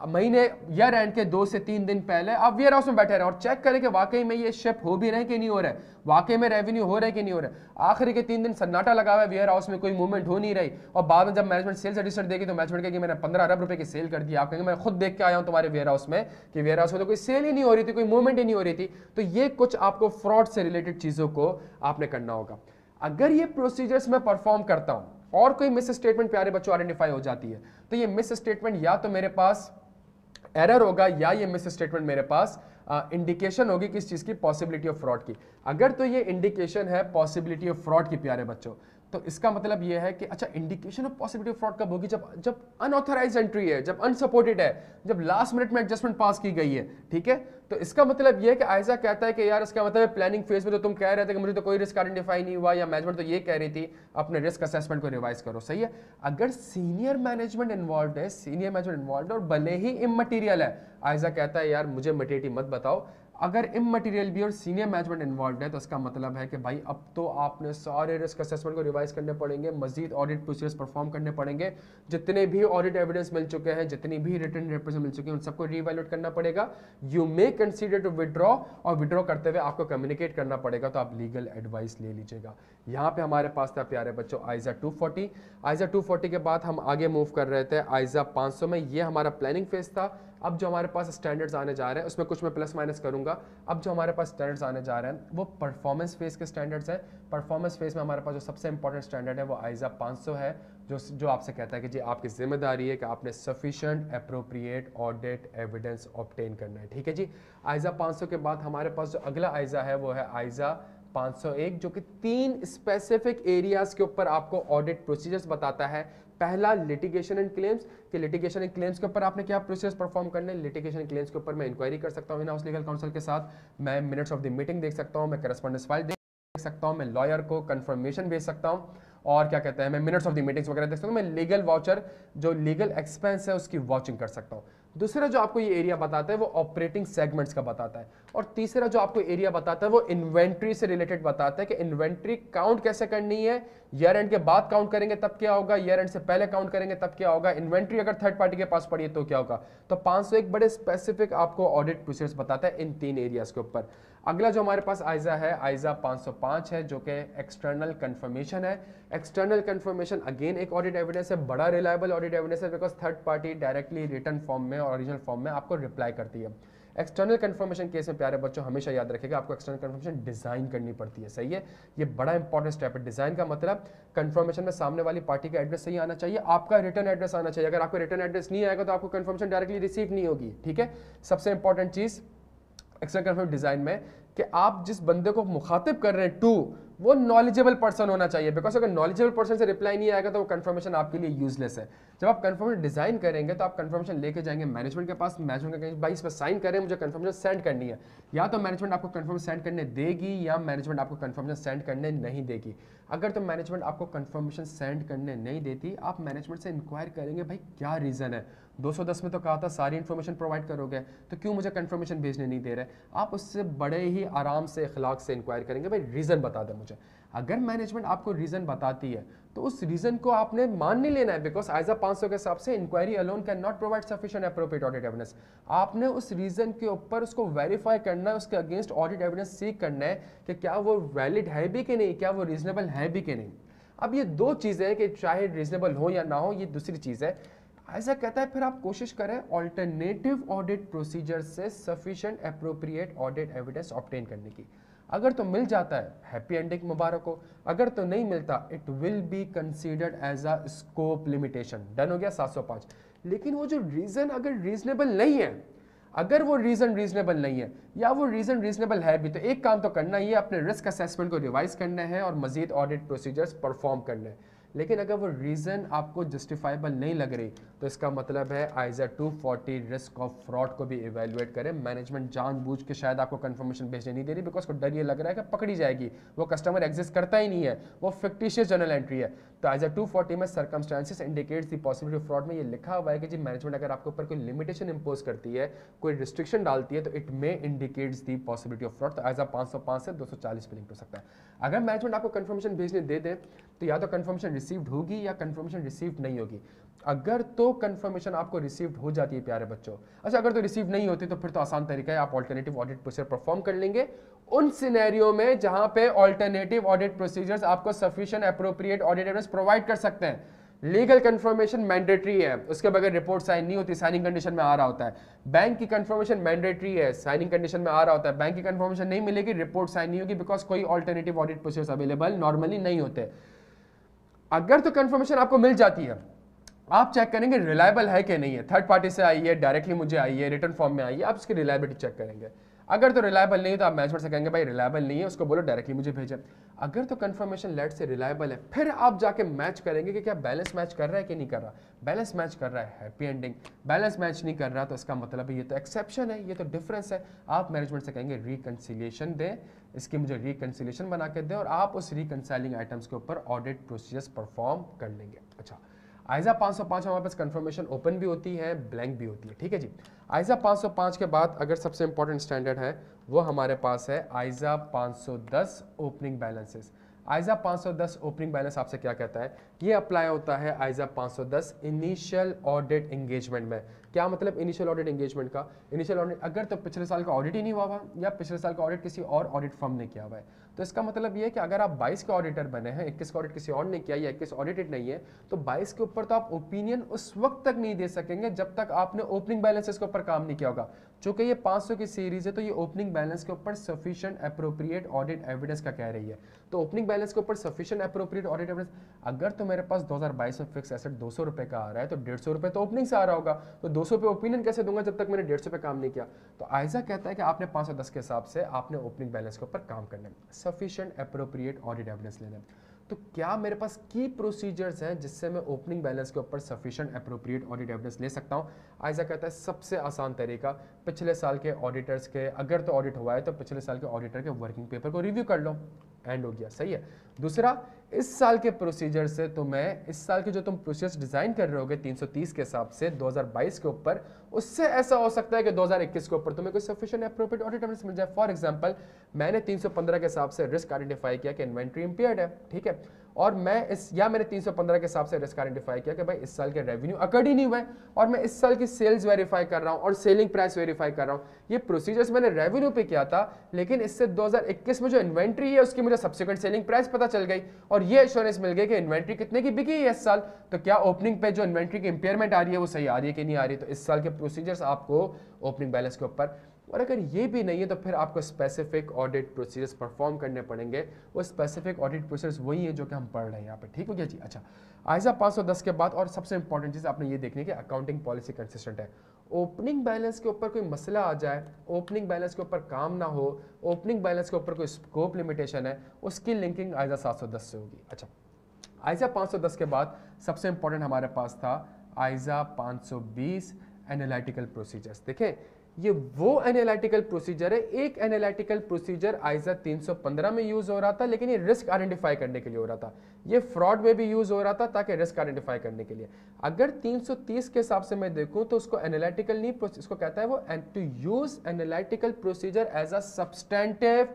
महीने ईयर एंड के दो से तीन दिन पहले आप वेयर हाउस में बैठे रहे और चेक करें कि वाकई में ये शिप हो भी रहे कि नहीं हो रहा है वाकई में रेवेन्यू हो रहे कि नहीं हो रहा है आखिरी के तीन दिन सन्नाटा लगा हुआ है वेयर हाउस में कोई मूवमेंट हो नहीं रही और बाद में जब मैनेजमेंट सेल्स रजिस्टर देगी तो मैनेजमेंट कहेगी मैंने पंद्रह अरब रुपये की सेल कर दी आप कहेंगे मैं खुद देख के आया हूँ तुम्हारे वेयर हाउस में कि वेयर हाउस में तो कोई सेल ही नहीं हो रही थी कोई मूवमेंट ही नहीं हो रही थी तो ये कुछ आपको फ्रॉड से रिलेटेड चीज़ों को आपने करना होगा अगर ये प्रोसीजर्स मैं परफॉर्म करता हूँ और कोई मिस स्टेटमेंट प्यारे बच्चों आइडेंटिफाई हो जाती है तो ये मिस स्टेटमेंट या तो मेरे पास एरर होगा या ये मिस स्टेटमेंट मेरे पास इंडिकेशन uh, होगी किस चीज़ की पॉसिबिलिटी ऑफ फ्रॉड की अगर तो ये इंडिकेशन है पॉसिबिलिटी ऑफ फ्रॉड की प्यारे बच्चों तो इसका मतलब यह है कि अच्छा इंडिकेशन ऑफ पॉसिबिलिटी फ्रॉड कब होगी जब जब अनऑथराइज एंट्री है जब अनसपोर्टेड है जब लास्ट मिनट में एडजस्टमेंट पास की गई है ठीक है तो इसका मतलब यह है कि आयजा कहता है कि यार इसका मतलब प्लानिंग फेज में तो तुम कह रहे थे कि मुझे तो कोई रिस्क आइडेंटिफाई नहीं हुआ या मैनेजमेंट तो ये कह रही थी अपने रिस्क असेसमेंट को रिवाइज करो सही है अगर सीनियर मैनेजमेंट इन्वॉल्व है सीनियर मैनेजमेंट इन्वॉल्व और भले ही इमटीरियल है आयजा कहता है यार मुझे मटेरिटी मत बताओ अगर इम मटीरियल भी और सीनियर मैनेजमेंट इन्वॉल्व है तो इसका मतलब है कि भाई अब तो आपने सारे रिस्क असेसमेंट को रिवाइज करने पड़ेंगे मजीद ऑडिट प्रोसीजर्स परफॉर्म करने पड़ेंगे जितने भी ऑडिट एविडेंस मिल चुके हैं जितनी भी रिटर्न रिप्रेजेंट मिल चुके हैं उन सबको रिवेल्यूट करना पड़ेगा you may consider to withdraw और विड्रॉ करते हुए आपको कम्युनिकेट करना पड़ेगा तो आप लीगल एडवाइस ले लीजिएगा यहाँ पे हमारे पास था प्यारे बच्चों आइजा टू आइजा 240 के बाद हम आगे मूव कर रहे थे आइजा पाँच में ये हमारा प्लानिंग फेज था अब जो हमारे पास स्टैंडर्ड्स आने जा रहे हैं उसमें कुछ मैं प्लस माइनस करूंगा अब जो हमारे पास स्टैंडर्ड्स आने जा रहे हैं वो परफॉर्मेंस फेस के स्टैंडर्ड्स हैं परफॉर्मेंस फेस में हमारे पास जो सबसे इंपॉर्टेंट स्टैंडर्ड है वो आइजा पाँच है जो जो आपसे कहता है कि जी आपकी जिम्मेदारी है कि आपने sufficient appropriate audit evidence obtain करना है ठीक है जी आइजा पाँच के बाद हमारे पास जो अगला आइजा है वो है आइजा 501 जो कि तीन स्पेसिफिक एरियाज के ऊपर आपको ऑडिट प्रोसीजर्स बताता है पहला लिटिगेशन एंड क्लेम्स कि लिटिगेशन एंड क्लेम्स के ऊपर आपने क्या प्रोसेस परफॉर्म करने लिटिगेशन क्लेम्स के ऊपर मैं इंक्वायरी कर सकता हूँ इन हाउस लीगल काउंसिल के साथ मैं मिनट्स ऑफ द मीटिंग देख सकता हूँ मैं करस्पॉन्डेंस फाइल देख सकता हूँ मैं लॉयर को कन्फर्मेशन भेज सकता हूँ और क्या कहते हैं मैं मिनट्स ऑफ द मीटिंग्स वगैरह देख सकता हूँ मैं लीगल वाउचर जो लीगल एक्सपेंस है उसकी वॉचिंग कर सकता हूँ दूसरा जो आपको ये एरिया बताता है वो ऑपरेटिंग सेगमेंट्स का बताता है और तीसरा जो आपको एरिया बताता है वो इन्वेंट्री से रिलेटेड बताता है कि इन्वेंट्री काउंट कैसे करनी है ईयर एंड के बाद काउंट करेंगे तब क्या होगा ईयर एंड से पहले काउंट करेंगे तब क्या होगा इन्वेंट्री अगर थर्ड पार्टी के पास पड़ी है तो क्या होगा तो एक बड़े स्पेसिफिक आपको ऑडिट प्रोसेस बताता है इन तीन एरियाज के ऊपर अगला जो हमारे पास आइजा है आइजा 505 है जो कि एक्सटर्नल कंफर्मेशन है एक्सटर्नल कंफर्मेशन अगेन एक ऑडिट एविडेंस है बड़ा रिलायबल ऑडिट एविडेंस है because third party directly return form में और फॉर्म में आपको रिप्लाई करती है एक्सटर्नल कंफर्मेशन केस में प्यारे बच्चों हमेशा याद रखेगा आपको एक्सटर्नल कन्फर्मेशन डिजाइन करनी पड़ती है सही है ये बड़ा इंपॉर्टेंट स्टेप है डिजाइन का मतलब कंफर्मेशन में सामने वाली पार्टी का एड्रेस सही आना चाहिए आपका रिटर्न एड्रेस आना चाहिए अगर आपको रिटर्न एड्रेस नहीं आएगा तो आपको कंफर्मेशन डायरेक्टली रिसीव नहीं होगी ठीक है सबसे इंपॉर्टेंट चीज़ एक्स्ट्रा करिकुलर डिज़ाइन में कि आप जिस बंदे को मुखातिब कर रहे हैं टू वो नॉलेजेबल पर्सन होना चाहिए बिकॉज अगर नॉलेजेबल पर्सन से रिप्लाई नहीं आएगा तो वो कन्फर्मेशन आपके लिए यूजलेस है जब आप कन्फर्मेशन डिजाइन करेंगे तो आप कन्फर्मेशन लेके जाएंगे मैनेजमेंट के पास मैनेजमेंट का कहेंगे भाई इस पर साइन करें मुझे कन्फर्मेशन सेंड करनी है या तो मैनेजमेंट आपको कन्फर्मेशन सेंड करने देगी या मैनेजमेंट आपको कन्फर्मेशन सेंड करने नहीं देगी अगर तो मैनेजमेंट आपको कंफर्मेशन सेंड करने नहीं देती आप मैनेजमेंट से इंक्वायर करेंगे भाई क्या रीज़न है 210 में तो कहा था सारी इन्फॉर्मेशन प्रोवाइड करोगे तो क्यों मुझे कंफर्मेशन भेजने नहीं दे रहे आप उससे बड़े ही आराम से अखलाक से इंक्वायर करेंगे भाई रीज़न बता दें मुझे अगर मैनेजमेंट आपको रीज़न बताती है तो उस रीजन को आपने मान नहीं लेना है बिकॉज आइजा पांच के हिसाब से inquiry alone can not provide sufficient appropriate audit evidence आपने उस रीजन के ऊपर उसको वेरीफाई करना है उसके अगेंस्ट ऑडिट एविडेंस सीख करना है कि क्या वो वैलिड है भी कि नहीं क्या वो रीजनेबल है भी कि नहीं अब ये दो चीज़ें हैं कि चाहे रीजनेबल हो या ना हो ये दूसरी चीज़ है ऐसा कहता है फिर आप कोशिश करें ऑल्टरनेटिव ऑडिट प्रोसीजर से sufficient appropriate audit evidence obtain करने की अगर तो मिल जाता है हैप्पी एंडिंग मुबारक हो अगर तो नहीं मिलता it will be considered as a scope limitation done हो गया 705 लेकिन वो जो रीज़न अगर रीजनेबल नहीं है अगर वो रीज़न रीजनेबल नहीं है या वो रीज़न रीजनेबल है भी तो एक काम तो करना ही है अपने रिस्क असेसमेंट को रिवाइज करना है और मजीद ऑडिट प्रोसीजर्स परफॉर्म करना है लेकिन अगर वो रीज़न आपको जस्टिफाइबल नहीं लग रही तो इसका मतलब है आइजा 240 रिस्क ऑफ फ्रॉड को भी इवेलुएट करें मैनेजमेंट जानबूझ के शायद आपको कंफर्मेशन भेजने नहीं दे रही बिकॉज को डर ये लग रहा है कि पकड़ी जाएगी वो कस्टमर एग्जिस्ट करता ही नहीं है वो फिक्टिशियस जर्नल एंट्री है तो आइजा 240 में circumstances indicates the possibility fraud में ये लिखा हुआ है कि जी मैनेजमेंट अगर आपके ऊपर कोई लिमिटेशन इंपोज करती है कोई रिस्ट्रिक्शन डालती है तो it may indicates the possibility of fraud तो एज अ पाँच से दो सौ चालीस लिंक हो सकता है अगर मैनेजमेंट आपको कन्फर्मेशन भेजने दे दे तो या तो कन्फर्मेशन रिसीव्ड होगी या कन्फर्मेशन रिसीव्ड नहीं होगी अगर तो कन्फर्मेशन आपको रिसीव्ड हो जाती है प्यारे बच्चों अच्छा अगर तो रिसीव नहीं होती तो फिर तो आसान तरीका है आप ऑल्टरनेटिव ऑडिट प्रोसीजर परफॉर्म कर लेंगे उन सिनेरियो में जहां पे ऑल्टरनेटिव ऑडिट प्रोसीजर्स आपको sufficient appropriate audit evidence provide कर सकते हैं लीगल कंफर्मेशन मैंडेटरी है उसके बगैर रिपोर्ट साइन नहीं होती साइनिंग कंडीशन में आ रहा होता है बैंक की कंफर्मेशन मैंडेटरी है साइनिंग कंडीशन में आ रहा होता है बैंक की कंफर्मेशन नहीं मिलेगी रिपोर्ट साइन नहीं होगी बिकॉज कोई alternative audit process available normally नहीं होते अगर तो कंफर्मेशन आपको मिल जाती है आप चेक करेंगे रिलायबल है कि नहीं है थर्ड पार्टी से आई है डायरेक्टली मुझे आई है रिटर्न फॉर्म में आई है आप उसकी रिलायबिलिटी चेक करेंगे अगर तो रिलायबल नहीं है तो आप मैनेजमेंट से कहेंगे भाई रिलायबल नहीं है उसको बोलो डायरेक्टली मुझे भेजें अगर तो कन्फर्मेशन लेट से रिलायबल है फिर आप जाके मैच करेंगे कि क्या बैलेंस मैच कर रहा है कि नहीं कर रहा बैलेंस मैच कर रहा है हैप्पी एंडिंग बैलेंस मैच नहीं कर रहा तो इसका मतलब ये तो एक्सेप्शन है ये तो डिफरेंस तो है आप मैनेजमेंट से कहेंगे रिकनसिलेशन दें इसकी मुझे रिकन्सिलेशन बना के दें और आप उस रिकनसाइलिंग आइटम्स के ऊपर ऑडिट प्रोसीजर्स परफॉर्म कर लेंगे अच्छा आयजा 505 हमारे पास कंफर्मेशन ओपन भी होती है ब्लैंक भी होती है ठीक है जी आयजा 505 के बाद अगर सबसे इंपॉर्टेंट स्टैंडर्ड है वो हमारे पास है ISA 510 opening balances ISA 510 opening balance आपसे क्या कहता है ये अप्लाई होता है आइजा 510 इनिशियल ऑडिट एंगेजमेंट में क्या मतलब इनिशियल ऑडिट एंगेजमेंट का इनिशियल ऑडिट अगर तो पिछले साल का ऑडिट ही नहीं हुआ हुआ या पिछले साल का ऑडिट किसी और ऑडिट फर्म ने किया हुआ है तो इसका मतलब ये है कि अगर आप 22 के ऑडिटर बने हैं 21 का ऑडिट किसी और ने किया या 21 ऑडिटेड नहीं है तो 22 के ऊपर तो आप ओपिनियन उस वक्त तक नहीं दे सकेंगे जब तक आपने ओपनिंग बैलेंसेस के ऊपर काम नहीं किया होगा चूंकि ये 500 की सीरीज है तो ये ओपनिंग बैलेंस के ऊपर सफिशियंट अप्रोप्रिएट ऑडिट एविडेंस का कह रही है तो ओपनिंग बैलेंस के ऊपर सफिशियंट अप्रोप्रिएट ऑडिट एविडेंस अगर तो मेरे पास 2022 में फिक्स एसेट दो सौ रुपए का आ रहा है तो डेढ़ सौ रुपए तो ओपनिंग से आ रहा होगा तो दो सौ रुपये ओपिनियन कैसे दूंगा जब तक मैंने डेढ़ सौ पे काम नहीं किया तो आयजा कहता है कि आपने पाँच सौ दस के हिसाब से आपने ओपनिंग बैलेंस के ऊपर काम करना है सफिशियंट अप्रोप्रिएट ऑडिट एविडेंस लेना है तो क्या मेरे पास की प्रोसीजर्स हैं जिससे मैं ओपनिंग बैलेंस के ऊपर सफिशेंट अप्रोप्रिएट ऑडिट एविडेंस ले सकता हूँ ऐसा कहता है सबसे आसान तरीका पिछले साल के ऑडिटर्स के अगर तो ऑडिट हुआ है तो पिछले साल के ऑडिटर के वर्किंग पेपर को रिव्यू कर लो एंड हो गया सही है दूसरा इस साल के प्रोसीजर से तो मैं इस साल के जो तुम प्रोसीजर्स डिज़ाइन कर रहे होगे 330 के हिसाब से 2022 के ऊपर उससे ऐसा हो सकता है कि 2021 के ऊपर तुम्हें कोई सफिशियंट अप्रोप्रिएट ऑडिट एविडेंस मिल जाए फॉर एग्जांपल मैंने 315 के हिसाब से रिस्क आइडेंटिफाई किया कि इन्वेंट्री इंपेयर्ड है ठीक है और मैं इस या मैंने 315 के हिसाब से रिस्क आइडेंटिफाई किया कि भाई इस साल के रेवेन्यू अकर्ड ही नहीं हुआ और मैं इस साल की सेल्स वेरीफाई कर रहा हूँ और सेलिंग प्राइस वेरीफाई कर रहा हूँ ये प्रोसीजर्स मैंने रेवेन्यू पे किया था लेकिन इससे 2021 में जो इन्वेंट्री है उसकी मुझे सब्सिक्वेंट सेलिंग प्राइस पता चल गई और ये एश्योरेंस मिल गई कि इन्वेंट्री कितने की बिकी है इस साल तो क्या ओपनिंग पे जो इन्वेंट्री की इंपेयरमेंट आ रही है वो सही आ रही है कि नहीं आ रही तो इस साल के प्रोसीजर्स आपको ओपनिंग बैलेंस के ऊपर और अगर ये भी नहीं है तो फिर आपको स्पेसिफिक ऑडिट प्रोसीजर्स परफॉर्म करने पड़ेंगे वो स्पेसिफिक ऑडिट प्रोसीजर्स वही है जो कि हम पढ़ रहे हैं यहाँ पे ठीक हो गया जी अच्छा आयजा पाँच सौ दस के बाद और सबसे इंपॉर्टेंट चीज़ आपने ये देखनी है कि अकाउंटिंग पॉलिसी कंसिस्टेंट है ओपनिंग बैलेंस के ऊपर कोई मसला आ जाए ओपनिंग बैलेंस के ऊपर काम ना हो ओपनिंग बैलेंस के ऊपर कोई स्कोप लिमिटेशन है उसकी लिंकिंग आयजा सात सौ दस से होगी अच्छा आयजा पाँच सौ दस के बाद सबसे इंपॉर्टेंट हमारे पास था आयजा पाँच सौ बीस एनालिटिकल प्रोसीजर्स देखें ये वो एनालिटिकल प्रोसीजर है एक एनालिटिकल प्रोसीजर आइजा 315 में यूज हो रहा था लेकिन ये रिस्क आइडेंटिफाई करने के लिए हो रहा था ये फ्रॉड में भी यूज हो रहा था ताकि रिस्क आइडेंटिफाई करने के लिए अगर 330 के हिसाब से मैं देखूं तो उसको एनालिटिकल नहीं इसको कहता है वो to use analytical procedure as a substantive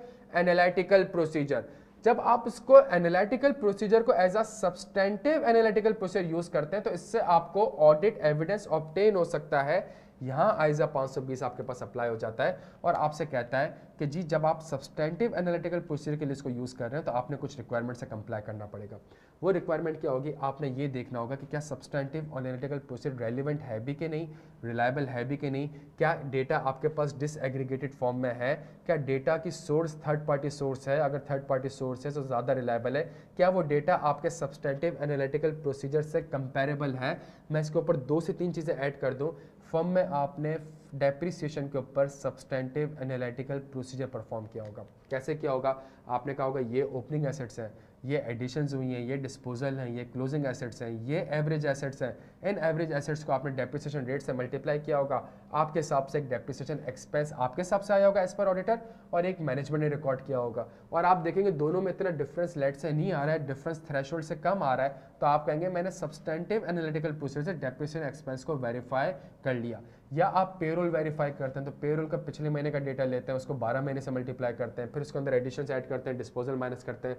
analytical procedure जब आप इसको एनालिटिकल प्रोसीजर को as a substantive analytical procedure use करते हैं तो इससे आपको ऑडिट एविडेंस ऑप्टेन हो सकता है यहाँ आइजा 520 आपके पास अप्लाई हो जाता है और आपसे कहता है कि जी जब आप सब्सटेंटिव एनालिटिकल प्रोसीजर के लिए इसको यूज़ कर रहे हैं तो आपने कुछ रिक्वायरमेंट से कंप्लाई करना पड़ेगा वो रिक्वायरमेंट क्या होगी आपने ये देखना होगा कि क्या सब्सटेंटिव और एनालिटिकल प्रोसीजर रेलिवेंट है भी कि नहीं रिलायबल है भी कि नहीं क्या डेटा आपके पास डिसएग्रीगेटेड फॉर्म में है क्या डेटा की सोर्स थर्ड पार्टी सोर्स है अगर थर्ड पार्टी सोर्स है तो ज़्यादा रिलायबल है क्या वो डेटा आपके सब्सटेंटिव एनालिटिकल प्रोसीजर से कंपेरेबल है मैं इसके ऊपर दो से तीन चीज़ें ऐड कर दूँ फर्म में आपने डेप्रिसिएशन के ऊपर सब्सटेंटिव एनालिटिकल प्रोसीजर परफॉर्म किया होगा कैसे किया होगा आपने कहा होगा ये ओपनिंग एसेट्स हैं ये एडिशंस हुई हैं ये डिस्पोजल हैं ये क्लोजिंग एसेट्स हैं ये एवरेज एसेट्स हैं इन एवरेज एसेट्स को आपने डेप्रिसिएशन रेट से मल्टीप्लाई किया होगा आपके हिसाब से एक डेप्रिसिएशन एक्सपेंस आपके हिसाब से आया होगा एज पर ऑडिटर और एक मैनेजमेंट ने रिकॉर्ड किया होगा और आप देखेंगे दोनों में इतना डिफरेंस लेट से नहीं आ रहा है डिफरेंस थ्रेशोल्ड से कम आ रहा है तो आप कहेंगे मैंने सब्सटेंटिव एनालिटिकल प्रोसेस से डेप्रिसिएशन एक्सपेंस को वेरीफाई कर लिया या आप पेरोल वेरीफाई करते हैं तो पेरोल का पिछले महीने का डेटा लेते हैं उसको 12 महीने से मल्टीप्लाई करते हैं फिर उसके अंदर एडिशन ऐड करते हैं डिस्पोजल माइनस करते हैं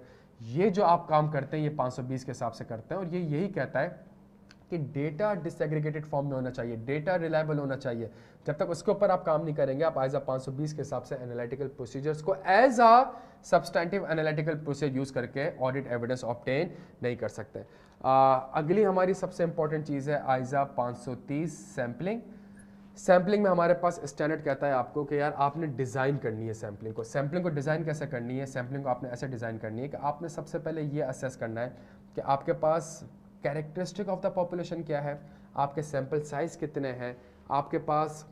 ये जो आप काम करते हैं ये 520 के हिसाब से करते हैं और ये यही कहता है कि डेटा डिसएग्रीगेटेड फॉर्म में होना चाहिए डेटा रिलायबल होना चाहिए जब तक उसके ऊपर आप काम नहीं करेंगे आप एज अ पाँच के हिसाब से एनालिटिकल प्रोसीजर्स को as a substantive analytical procedure use करके ऑडिट एविडेंस ऑप्टेन नहीं कर सकते आ, अगली हमारी सबसे इंपॉर्टेंट चीज़ है आइजा 530 सैम्पलिंग सैम्पलिंग में हमारे पास स्टैंडर्ड कहता है आपको कि यार आपने डिज़ाइन करनी है सैम्पलिंग को सैम्पलिंग को डिज़ाइन कैसे करनी है सैम्पलिंग को आपने ऐसे डिज़ाइन करनी है कि आपने सबसे पहले ये असेस करना है कि आपके पास कैरेक्टरिस्टिक ऑफ द पॉपुलेशन क्या है आपके सैम्पल साइज़ कितने हैं आपके पास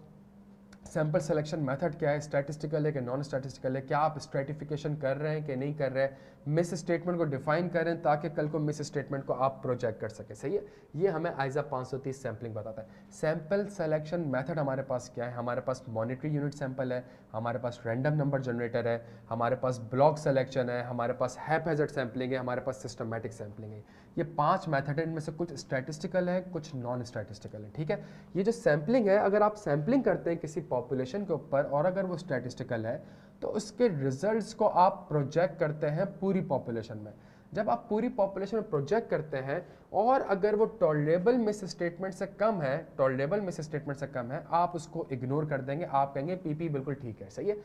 सैम्पल सेलेक्शन मेथड क्या है स्टैटिस्टिकल है कि नॉन स्टैटिस्टिकल है क्या आप स्ट्रेटिफिकेशन कर रहे हैं कि नहीं कर रहे हैं मिस स्टेटमेंट को डिफाइन करें ताकि कल को मिस स्टेटमेंट को आप प्रोजेक्ट कर सकें सही है ये हमें आइजा 530 सैम्पलिंग बताता है सैम्पल सेलेक्शन मेथड हमारे पास क्या है हमारे पास मॉनिटरी यूनिट सैम्पल है हमारे पास रैंडम नंबर जनरेटर है हमारे पास ब्लॉक सेलेक्शन है हमारे पास हैप हेजट सैम्पलिंग है हमारे पास सिस्टमेटिक सैम्पलिंग है ये पाँच मैथड है इनमें से कुछ स्टैटिस्टिकल है कुछ नॉन स्टैटिस्टिकल है ठीक है ये जो सैम्पलिंग है अगर आप सैम्पलिंग करते हैं किसी पॉपुलेशन के ऊपर और अगर वो स्टैटिस्टिकल है तो उसके रिजल्ट्स को आप प्रोजेक्ट करते हैं पूरी पॉपुलेशन में जब आप पूरी पॉपुलेशन में प्रोजेक्ट करते हैं और अगर वो टॉलरेबल मिस स्टेटमेंट से कम है टॉलरेबल मिस स्टेटमेंट से कम है आप उसको इग्नोर कर देंगे आप कहेंगे पीपी बिल्कुल ठीक है सही है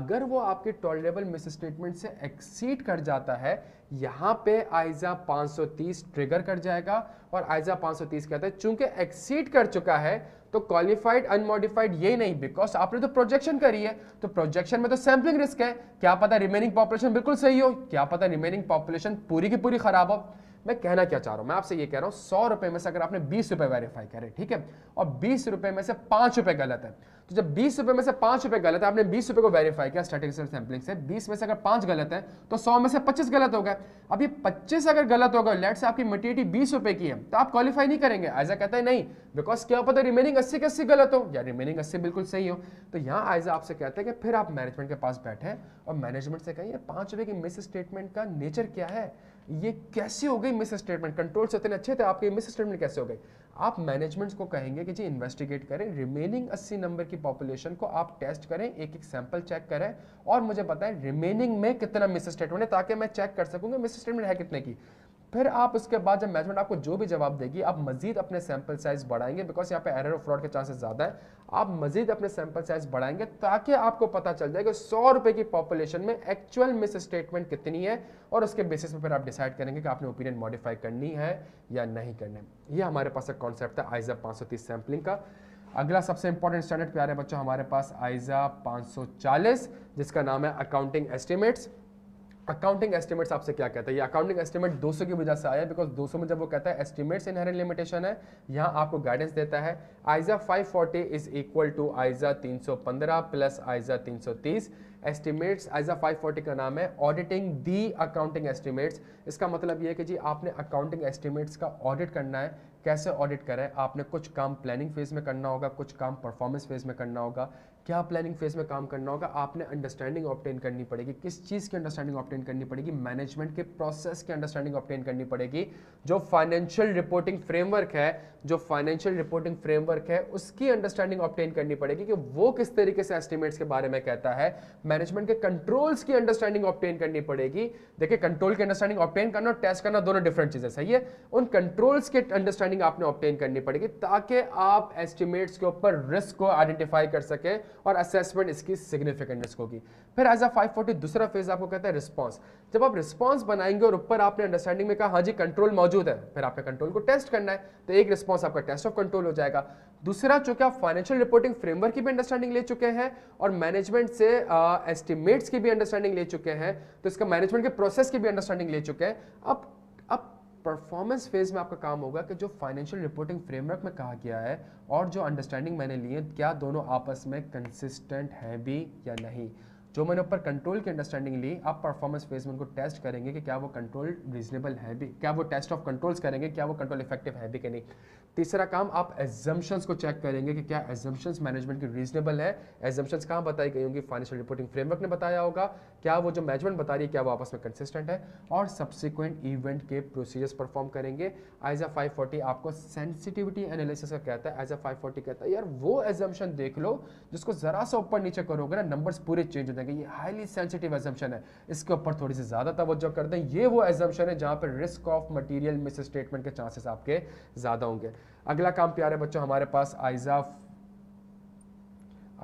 अगर वो आपके टॉलरेबल मिस स्टेटमेंट से एक्सीड कर जाता है यहाँ पे आइजा 530 ट्रिगर कर जाएगा और आइजा 530 कहता है चूंकि एक्सीड कर चुका है तो क्वालिफाइड अनमोडिफाइड ये नहीं बिकॉज आपने तो प्रोजेक्शन करी है तो प्रोजेक्शन में तो सैम्पलिंग रिस्क है क्या पता रिमेनिंग पॉपुलेशन बिल्कुल सही हो क्या पता रिमेनिंग पॉपुलेशन पूरी की पूरी खराब हो मैं कहना क्या चाह रहा हूं मैं आपसे ये कह रहा हूं सौ रुपए में से अगर आपने बीस रुपए वेरीफाई करे ठीक है और बीस रुपए में से पांच रुपए गलत है तो जब बीस रुपये में से पांच रुपये गलत है आपने बीस रुपए को वेरीफाई किया स्टैटिस्टिकल सैम्पलिंग से बीस में से अगर पांच गलत है तो सौ में से पच्चीस गलत हो गए अब ये पच्चीस अगर गलत होगा लेट से आपकी मटेरिटी बीस रुपए की है तो आप क्वालिफाई नहीं करेंगे ऐसा कहता है नहीं बिकॉज क्या पता रिमेनिंग अस्सी के अस्सी गलत हो या रिमेनिंग अस्सी बिल्कुल सही हो तो यहाँ ऐसा आपसे कहते हैं कि फिर आप मैनेजमेंट के पास बैठे और मैनेजमेंट से कहें पांच रुपए की मिस स्टेटमेंट का नेचर क्या है ये कैसे हो गई मिस स्टेटमेंट कंट्रोल से इतने अच्छे थे आपके मिस स्टेटमेंट कैसे हो गई आप मैनेजमेंट्स को कहेंगे कि जी इन्वेस्टिगेट करें रिमेनिंग 80 नंबर की पॉपुलेशन को आप टेस्ट करें एक एक सैंपल चेक करें और मुझे बताएं रिमेनिंग में कितना मिस स्टेटमेंट है ताकि मैं चेक कर सकूंगा मिस स्टेटमेंट है कितने की फिर आप उसके बाद जब मैनेजमेंट आपको जो भी जवाब देगी आप मजीद अपने सैंपल साइज बढ़ाएंगे बिकॉज यहाँ पे एरर और फ्रॉड के चांसेस ज़्यादा है आप मजीद अपने सैंपल साइज बढ़ाएंगे ताकि आपको पता चल जाए कि सौ रुपए की पॉपुलेशन में एक्चुअल मिस स्टेटमेंट कितनी है और उसके बेसिस पर फिर आप डिसाइड करेंगे कि आपने ओपिनियन मॉडिफाई करनी है या नहीं करनी है ये हमारे पास एक कॉन्सेप्ट है आइजा पाँच सैंपलिंग का अगला सबसे इंपॉर्टेंट स्टैंडर्ड प्यारे बच्चों हमारे पास आइजा चालीस जिसका नाम है अकाउंटिंग एस्टिमेट्स अकाउंटिंग एस्टिमेट्स आपसे क्या कहता है ये अकाउंटिंग एस्टिमेट 200 की वजह से आया बिकॉज 200 में जब वो कहता है एस्टिमेट्स इनहेरेंट लिमिटेशन है यहाँ आपको गाइडेंस देता है ISA 540 is equal to ISA 315 plus ISA 330 estimates ISA 540 का नाम है ऑडिटिंग दी अकाउंटिंग एस्टिमेट्स इसका मतलब ये है कि जी आपने अकाउंटिंग एस्टिमेट्स का ऑडिट करना है कैसे ऑडिट करें आपने कुछ काम प्लानिंग फेज में करना होगा कुछ काम परफॉर्मेंस फेज में करना होगा क्या प्लानिंग फेज में काम करना होगा आपने अंडरस्टैंडिंग ऑप्टेन करनी पड़ेगी किस चीज़ की अंडरस्टैंडिंग ऑप्टेन करनी पड़ेगी मैनेजमेंट के प्रोसेस की अंडरस्टैंडिंग ऑप्टेन करनी पड़ेगी जो फाइनेंशियल रिपोर्टिंग फ्रेमवर्क है जो फाइनेंशियल रिपोर्टिंग फ्रेमवर्क है उसकी अंडरस्टैंडिंग ऑप्टेन करनी पड़ेगी कि वो किस तरीके से एस्टिमेट्स के बारे में कहता है मैनेजमेंट के कंट्रोल्स की अंडरस्टैंडिंग ऑप्टेन करनी पड़ेगी देखिए कंट्रोल की अंडरस्टैंडिंग ऑप्टेन करना और टेस्ट करना दोनों डिफरेंट चीज़ें सही है उन कंट्रोल्स के अंडरस्टैंडिंग आपने ऑप्टेन करनी पड़ेगी ताकि आप एस्टिमेट्स के ऊपर रिस्क को आइडेंटिफाई कर सकें और असेसमेंट इसकी सिग्निफिकेंटनेस होगी फिर एज अ 540 दूसरा फेज आपको कहता है रिस्पॉन्स जब आप रिस्पॉन्स बनाएंगे और ऊपर आपने अंडरस्टैंडिंग में कहा हाँ जी कंट्रोल मौजूद है फिर आपने कंट्रोल को टेस्ट करना है तो एक रिस्पॉन्स आपका टेस्ट ऑफ कंट्रोल हो जाएगा दूसरा चूंकि आप फाइनेंशियल रिपोर्टिंग फ्रेमवर्क की भी अंडरस्टैंडिंग ले चुके हैं और मैनेजमेंट से एस्टिमेट्स uh, की भी अंडरस्टैंडिंग ले चुके हैं तो इसका मैनेजमेंट के प्रोसेस की भी अंडरस्टैंडिंग ले चुके हैं अब परफॉर्मेंस फेज में आपका काम होगा कि जो फाइनेंशियल रिपोर्टिंग फ्रेमवर्क में कहा गया है और जो अंडरस्टैंडिंग मैंने लिए क्या दोनों आपस में कंसिस्टेंट हैं भी या नहीं जो मैंने ऊपर कंट्रोल की अंडरस्टैंडिंग ली आप परफॉर्मेंस फेज में उनको टेस्ट करेंगे कि क्या वो कंट्रोल रीजनेबल है भी क्या वो टेस्ट ऑफ कंट्रोल्स करेंगे क्या वो कंट्रोल इफेक्टिव है भी कि नहीं तीसरा काम आप एजम्पन्स को चेक करेंगे कि क्या एजम्पन्स मैनेजमेंट की रीजनेबल है एजम्पन्स कहाँ बताई गई होंगी फाइनेंशियल रिपोर्टिंग फ्रेमवर्क ने बताया होगा क्या वो जो मैनेजमेंट बता रही है क्या वो आपस में कंसिस्टेंट है और सब्सिक्वेंट इवेंट के प्रोसीजर्स परफॉर्म करेंगे एज अ फोर्टी आपको सेंसिटिविटी एनालिसिस का कहता है एज अ फोर्टी कहता है यार वो एजम्पन देख लो जिसको ज़रा सा ऊपर नीचे करोगे ना नंबर्स पूरे चेंज हो जाएंगे ये हाईली सेंसिटिव एजम्पन है इसके ऊपर थोड़ी सी ज़्यादा तवज्जो कर दें ये वो एजम्पन है जहाँ पर risk of material misstatement के चांसेस आपके ज़्यादा होंगे अगला काम प्यारे बच्चों हमारे पास ISA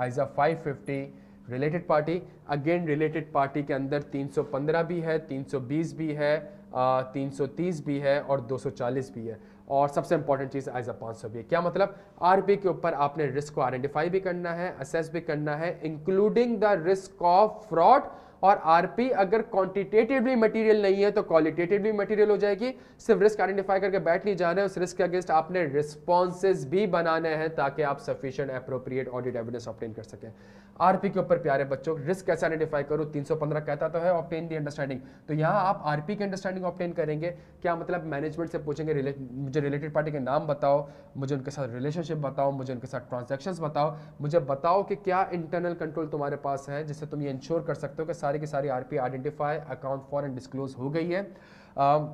ISA 550 related party again related party के अंदर 315 भी है 320 भी है आ, 330 भी है और 240 भी है और सबसे इंपॉर्टेंट चीज़ आइजा 500 भी है क्या मतलब आरपी के ऊपर आपने रिस्क को आइडेंटिफाई भी करना है असेस भी करना है including the risk of fraud और आरपी अगर क्वांटिटेटिवली मटेरियल नहीं है तो क्वालिटेटिवली मटेरियल हो जाएगी सिर्फ रिस्क आइडेंटिफाई करके बैठ नहीं रहे है उस रिस्क के अगेंस्ट आपने रिस्पॉन्सेज भी बनाने हैं ताकि आप sufficient appropriate audit evidence obtain कर सकें आरपी के ऊपर प्यारे बच्चों रिस्क कैसे आइडेंटिफाई करो 315 कहता तो है ऑप्टेन दी अंडरस्टैंडिंग तो यहाँ आप आरपी की अंडरस्टैंडिंग ऑप्टेन करेंगे क्या मतलब मैनेजमेंट से पूछेंगे रिले, मुझे रिलेटेड पार्टी के नाम बताओ मुझे उनके साथ रिलेशनशिप बताओ मुझे उनके साथ ट्रांजेक्शन बताओ मुझे बताओ कि क्या इंटरनल कंट्रोल तुम्हारे पास है जिससे तुम ये इंश्योर कर सकते हो कि सारी की सारी R identify account for and disclose हो गई है uh,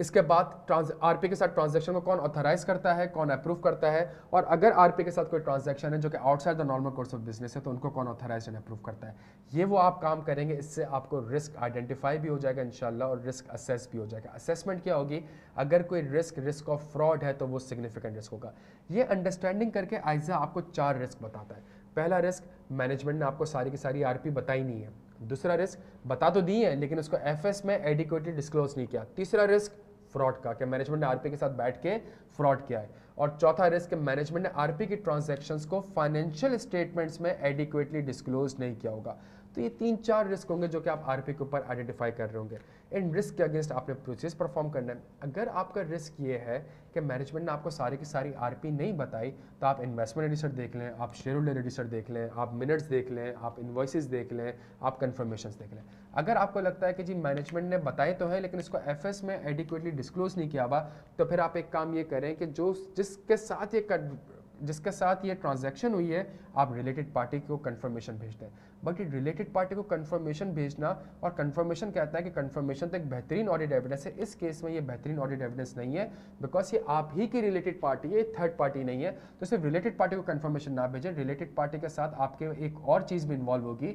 इसके बाद ट्रांस आरपी के साथ ट्रांजेक्शन को कौन ऑथराइज करता है कौन अप्रूव करता है और अगर आरपी के साथ कोई ट्रांजेक्शन है जो कि outside the normal course of business है तो उनको कौन ऑथराइज एंड अप्रूव करता है ये वो आप काम करेंगे इससे आपको रिस्क आइडेंटिफाई भी हो जाएगा इनशाला और रिस्क असेस भी हो जाएगा असेसमेंट क्या होगी अगर कोई रिस्क रिस्क ऑफ फ्रॉड है तो वो सिग्निफिकेंट रिस्क होगा ये अंडरस्टैंडिंग करके आइजा आपको चार रिस्क बताता है पहला रिस्क मैनेजमेंट ने आपको सारी की सारी आरपी बताई नहीं है दूसरा रिस्क बता तो दी है लेकिन उसको एफएस में एडिक्वेटली डिस्क्लोज नहीं किया तीसरा रिस्क फ्रॉड का कि मैनेजमेंट ने आरपी के साथ बैठ के फ्रॉड किया है और चौथा रिस्क मैनेजमेंट ने आरपी की ट्रांजैक्शंस को फाइनेंशियल स्टेटमेंट्स में एडिक्वेटली डिस्क्लोज नहीं किया होगा तो ये तीन चार रिस्क होंगे जो कि आप आरपी के ऊपर आइडेंटिफाई कर रहे होंगे इन रिस्क के अगेंस्ट आपने प्रोसेस परफॉर्म करना है अगर आपका रिस्क ये है कि मैनेजमेंट ने आपको सारी की सारी आरपी नहीं बताई तो आप इन्वेस्टमेंट रजिस्टर देख लें आप शेयर होल्डर रजिस्टर देख लें आप मिनट्स देख लें आप इन्वॉइस देख लें आप कन्फर्मेशन देख लें अगर आपको लगता है कि जी मैनेजमेंट ने बताए तो है लेकिन इसको एफ में एडिक्वेटली डिस्क्लोज नहीं किया हुआ तो फिर आप एक काम ये करें कि जो जिसके साथ ये कर, जिसके साथ ये ट्रांजैक्शन हुई है आप रिलेटेड पार्टी को कंफर्मेशन भेज दें बट रिलेटेड पार्टी को कन्फर्मेशन भेजना और कन्फर्मेशन कहता है कि कन्फर्मेशन तो एक बेहतरीन ऑडिट एविडेंस है इस केस में ये बेहतरीन ऑडिट एविडेंस नहीं है बिकॉज ये आप ही की रिलेटेड पार्टी है थर्ड पार्टी नहीं है तो सिर्फ रिलेटेड पार्टी को कन्फर्मेशन ना भेजें रिलेटेड पार्टी के साथ आपके एक और चीज़ भी इन्वॉल्व होगी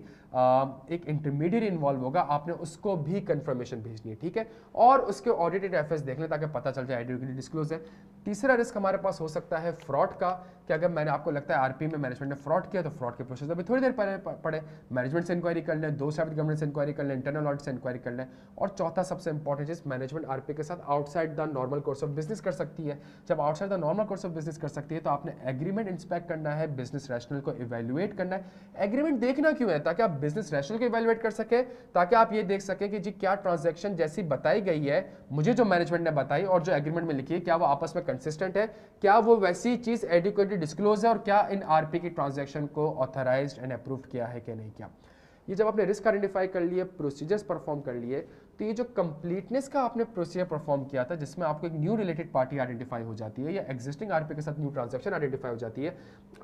एक इंटरमीडिएट इन्वॉल्व होगा आपने उसको भी कन्फर्मेशन भेजनी है ठीक है और उसके ऑडिटेड एफ देख लें ताकि पता चल जाए आइडेंटिटी डिस्कलोज है तीसरा रिस्क हमारे पास हो सकता है फ्रॉड का कि अगर मैंने आपको लगता है आरपी में मैनेजमेंट ने फ्रॉड किया तो फ्रॉड के प्रोसेस अभी थोड़ी देर पहले पड़े मैनेजमेंट से इंक्वायरी कर लें दो शब्द गवर्नमेंट से इंक्वायरी कर लें इंटरनल ऑडिट से इंक्वायरी कर लें और चौथा सबसे इंपॉर्टेंट चीज़ मैनेजमेंट आरपी के साथ outside the normal course of business कर सकती है जब outside the normal course of business कर सकती है तो आपने एग्रीमेंट इंस्पेक्ट करना है बिजनेस रैशनल को इवेल्युएट करना है एग्रीमेंट देखना क्यों है ताकि आप बिजनेस रैशनल को इवेल्युएट कर सके ताकि आप ये देख सकें कि जी क्या ट्रांजेक्शन जैसी बताई गई है मुझे जो मैनेजमेंट ने बताई और जो एग्रीमेंट में लिखी है क्या वो आपस में कंसिस्टेंट है क्या वो वैसी चीज़ एडिक्वेटली डिस्क्लोज है और क्या इन आरपी की ट्रांजेक्शन को ऑथराइज एंड अप्रूव किया है कि नहीं नहीं किया ये जब आपने रिस्क आइडेंटिफाई कर लिए प्रोसीजर्स परफॉर्म कर लिए तो ये जो कंप्लीटनेस का आपने प्रोसीजर परफॉर्म किया था जिसमें आपको एक न्यू रिलेटेड पार्टी आइडेंटिफाई हो जाती है या एग्जिस्टिंग आरपी के साथ न्यू ट्रांजेक्शन आइडेंटिफाई हो जाती है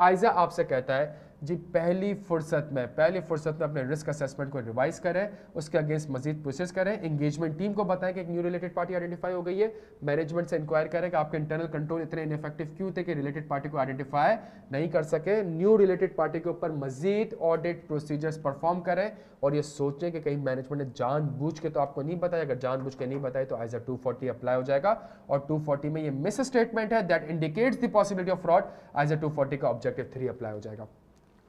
आइजा आपसे कहता है जी पहली फुर्सत में पहली फुर्सत में अपने रिस्क असेसमेंट को रिवाइज करें उसके अगेंस्ट मजीद प्रोसेस करें इंगेजमेंट टीम को बताएं कि एक न्यू रिलेटेड पार्टी आइडेंटिफाई हो गई है मैनेजमेंट से इंक्वायर करें कि आपके इंटरनल कंट्रोल इतने इनफेक्टिव क्यों थे कि रिलेटेड पार्टी को आइडेंटिफाई नहीं कर सके न्यू रिलेटेड पार्टी के ऊपर मजीद ऑडिट प्रोसीजर्स परफॉर्म करें और ये सोचें कि कहीं मैनेजमेंट ने जान के तो आपको नहीं बताया अगर जान के नहीं बताए तो एज अ टू अप्लाई हो जाएगा और टू में ये मिस स्टेटमेंट है that indicates the possibility of fraud as a two का ऑब्जेक्टिव थ्री अप्लाई हो जाएगा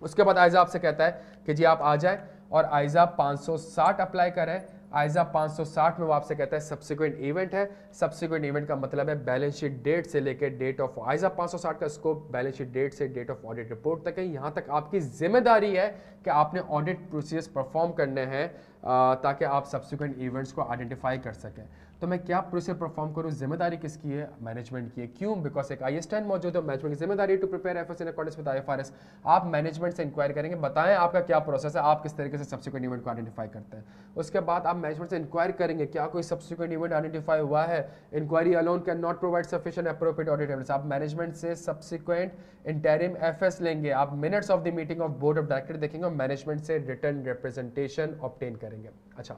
उसके बाद आयजा आपसे कहता है कि जी आप आ जाए और आयजा 560 अप्लाई करें आयजा 560 में वो आपसे कहता है सब्सिक्वेंट इवेंट है सब्सिक्वेंट इवेंट का मतलब है बैलेंस शीट डेट से लेकर डेट ऑफ आयजा 560 का स्कोप बैलेंस शीट डेट से डेट ऑफ ऑडिट रिपोर्ट तक है यहाँ तक आपकी जिम्मेदारी है कि आपने ऑडिट प्रोसीजर्स परफॉर्म करने हैं ताकि आप सब्सिक्वेंट इवेंट्स को आइडेंटिफाई कर सकें तो मैं क्या प्रोसीजर परफॉर्म करूँ जिम्मेदारी किसकी है मैनेजमेंट की है क्यों बिकॉज एक आई एस टेन मौजूद है मैनेजमेंट की जिम्मेदारी to prepare F in according with I F R S आप मैनेजमेंट से इंक्वायरी करेंगे बताएं आपका क्या प्रोसेस है आप किस तरीके से सब्सिक्वेंट इवेंट को आइडेंटिफाई करते हैं उसके बाद आप मैनेजमेंट से इंक्वायरी करेंगे क्या कोई सब्सिक्वेंट इवेंट आइडेंटिफाई हुआ है inquiry alone can not provide sufficient appropriate audit evidence आप मैनेजमेंट से सब्सिक्वेंट इंटेरिम एफ लेंगे आप minutes of the meeting of board of director देखेंगे और मैनेजमेंट से रिटर्न रिप्रेजेंटेशन ऑप्टेन करेंगे करेंगे अच्छा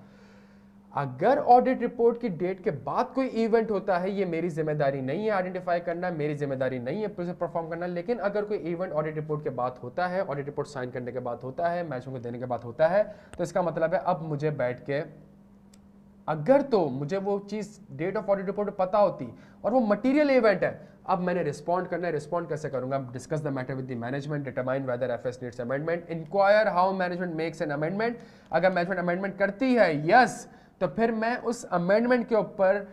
अगर ऑडिट रिपोर्ट की डेट के बाद कोई इवेंट होता है ये मेरी जिम्मेदारी नहीं है आइडेंटिफाई करना मेरी जिम्मेदारी नहीं है प्रोसेस परफॉर्म करना लेकिन अगर कोई इवेंट ऑडिट रिपोर्ट के बाद होता है ऑडिट रिपोर्ट साइन करने के बाद होता है मैचों को देने के बाद होता है तो इसका मतलब है अब मुझे बैठ के अगर तो मुझे वो चीज़ डेट ऑफ ऑडिट रिपोर्ट पता होती और वो मटीरियल इवेंट है अब मैंने रिस्पॉन्ड करना है रिस्पॉन्ड कैसे करूंगा discuss the matter with the management determine whether F S needs amendment inquire how management makes an amendment अगर मैनेजमेंट अमेंडमेंट करती है यस तो फिर मैं उस अमेंडमेंट के ऊपर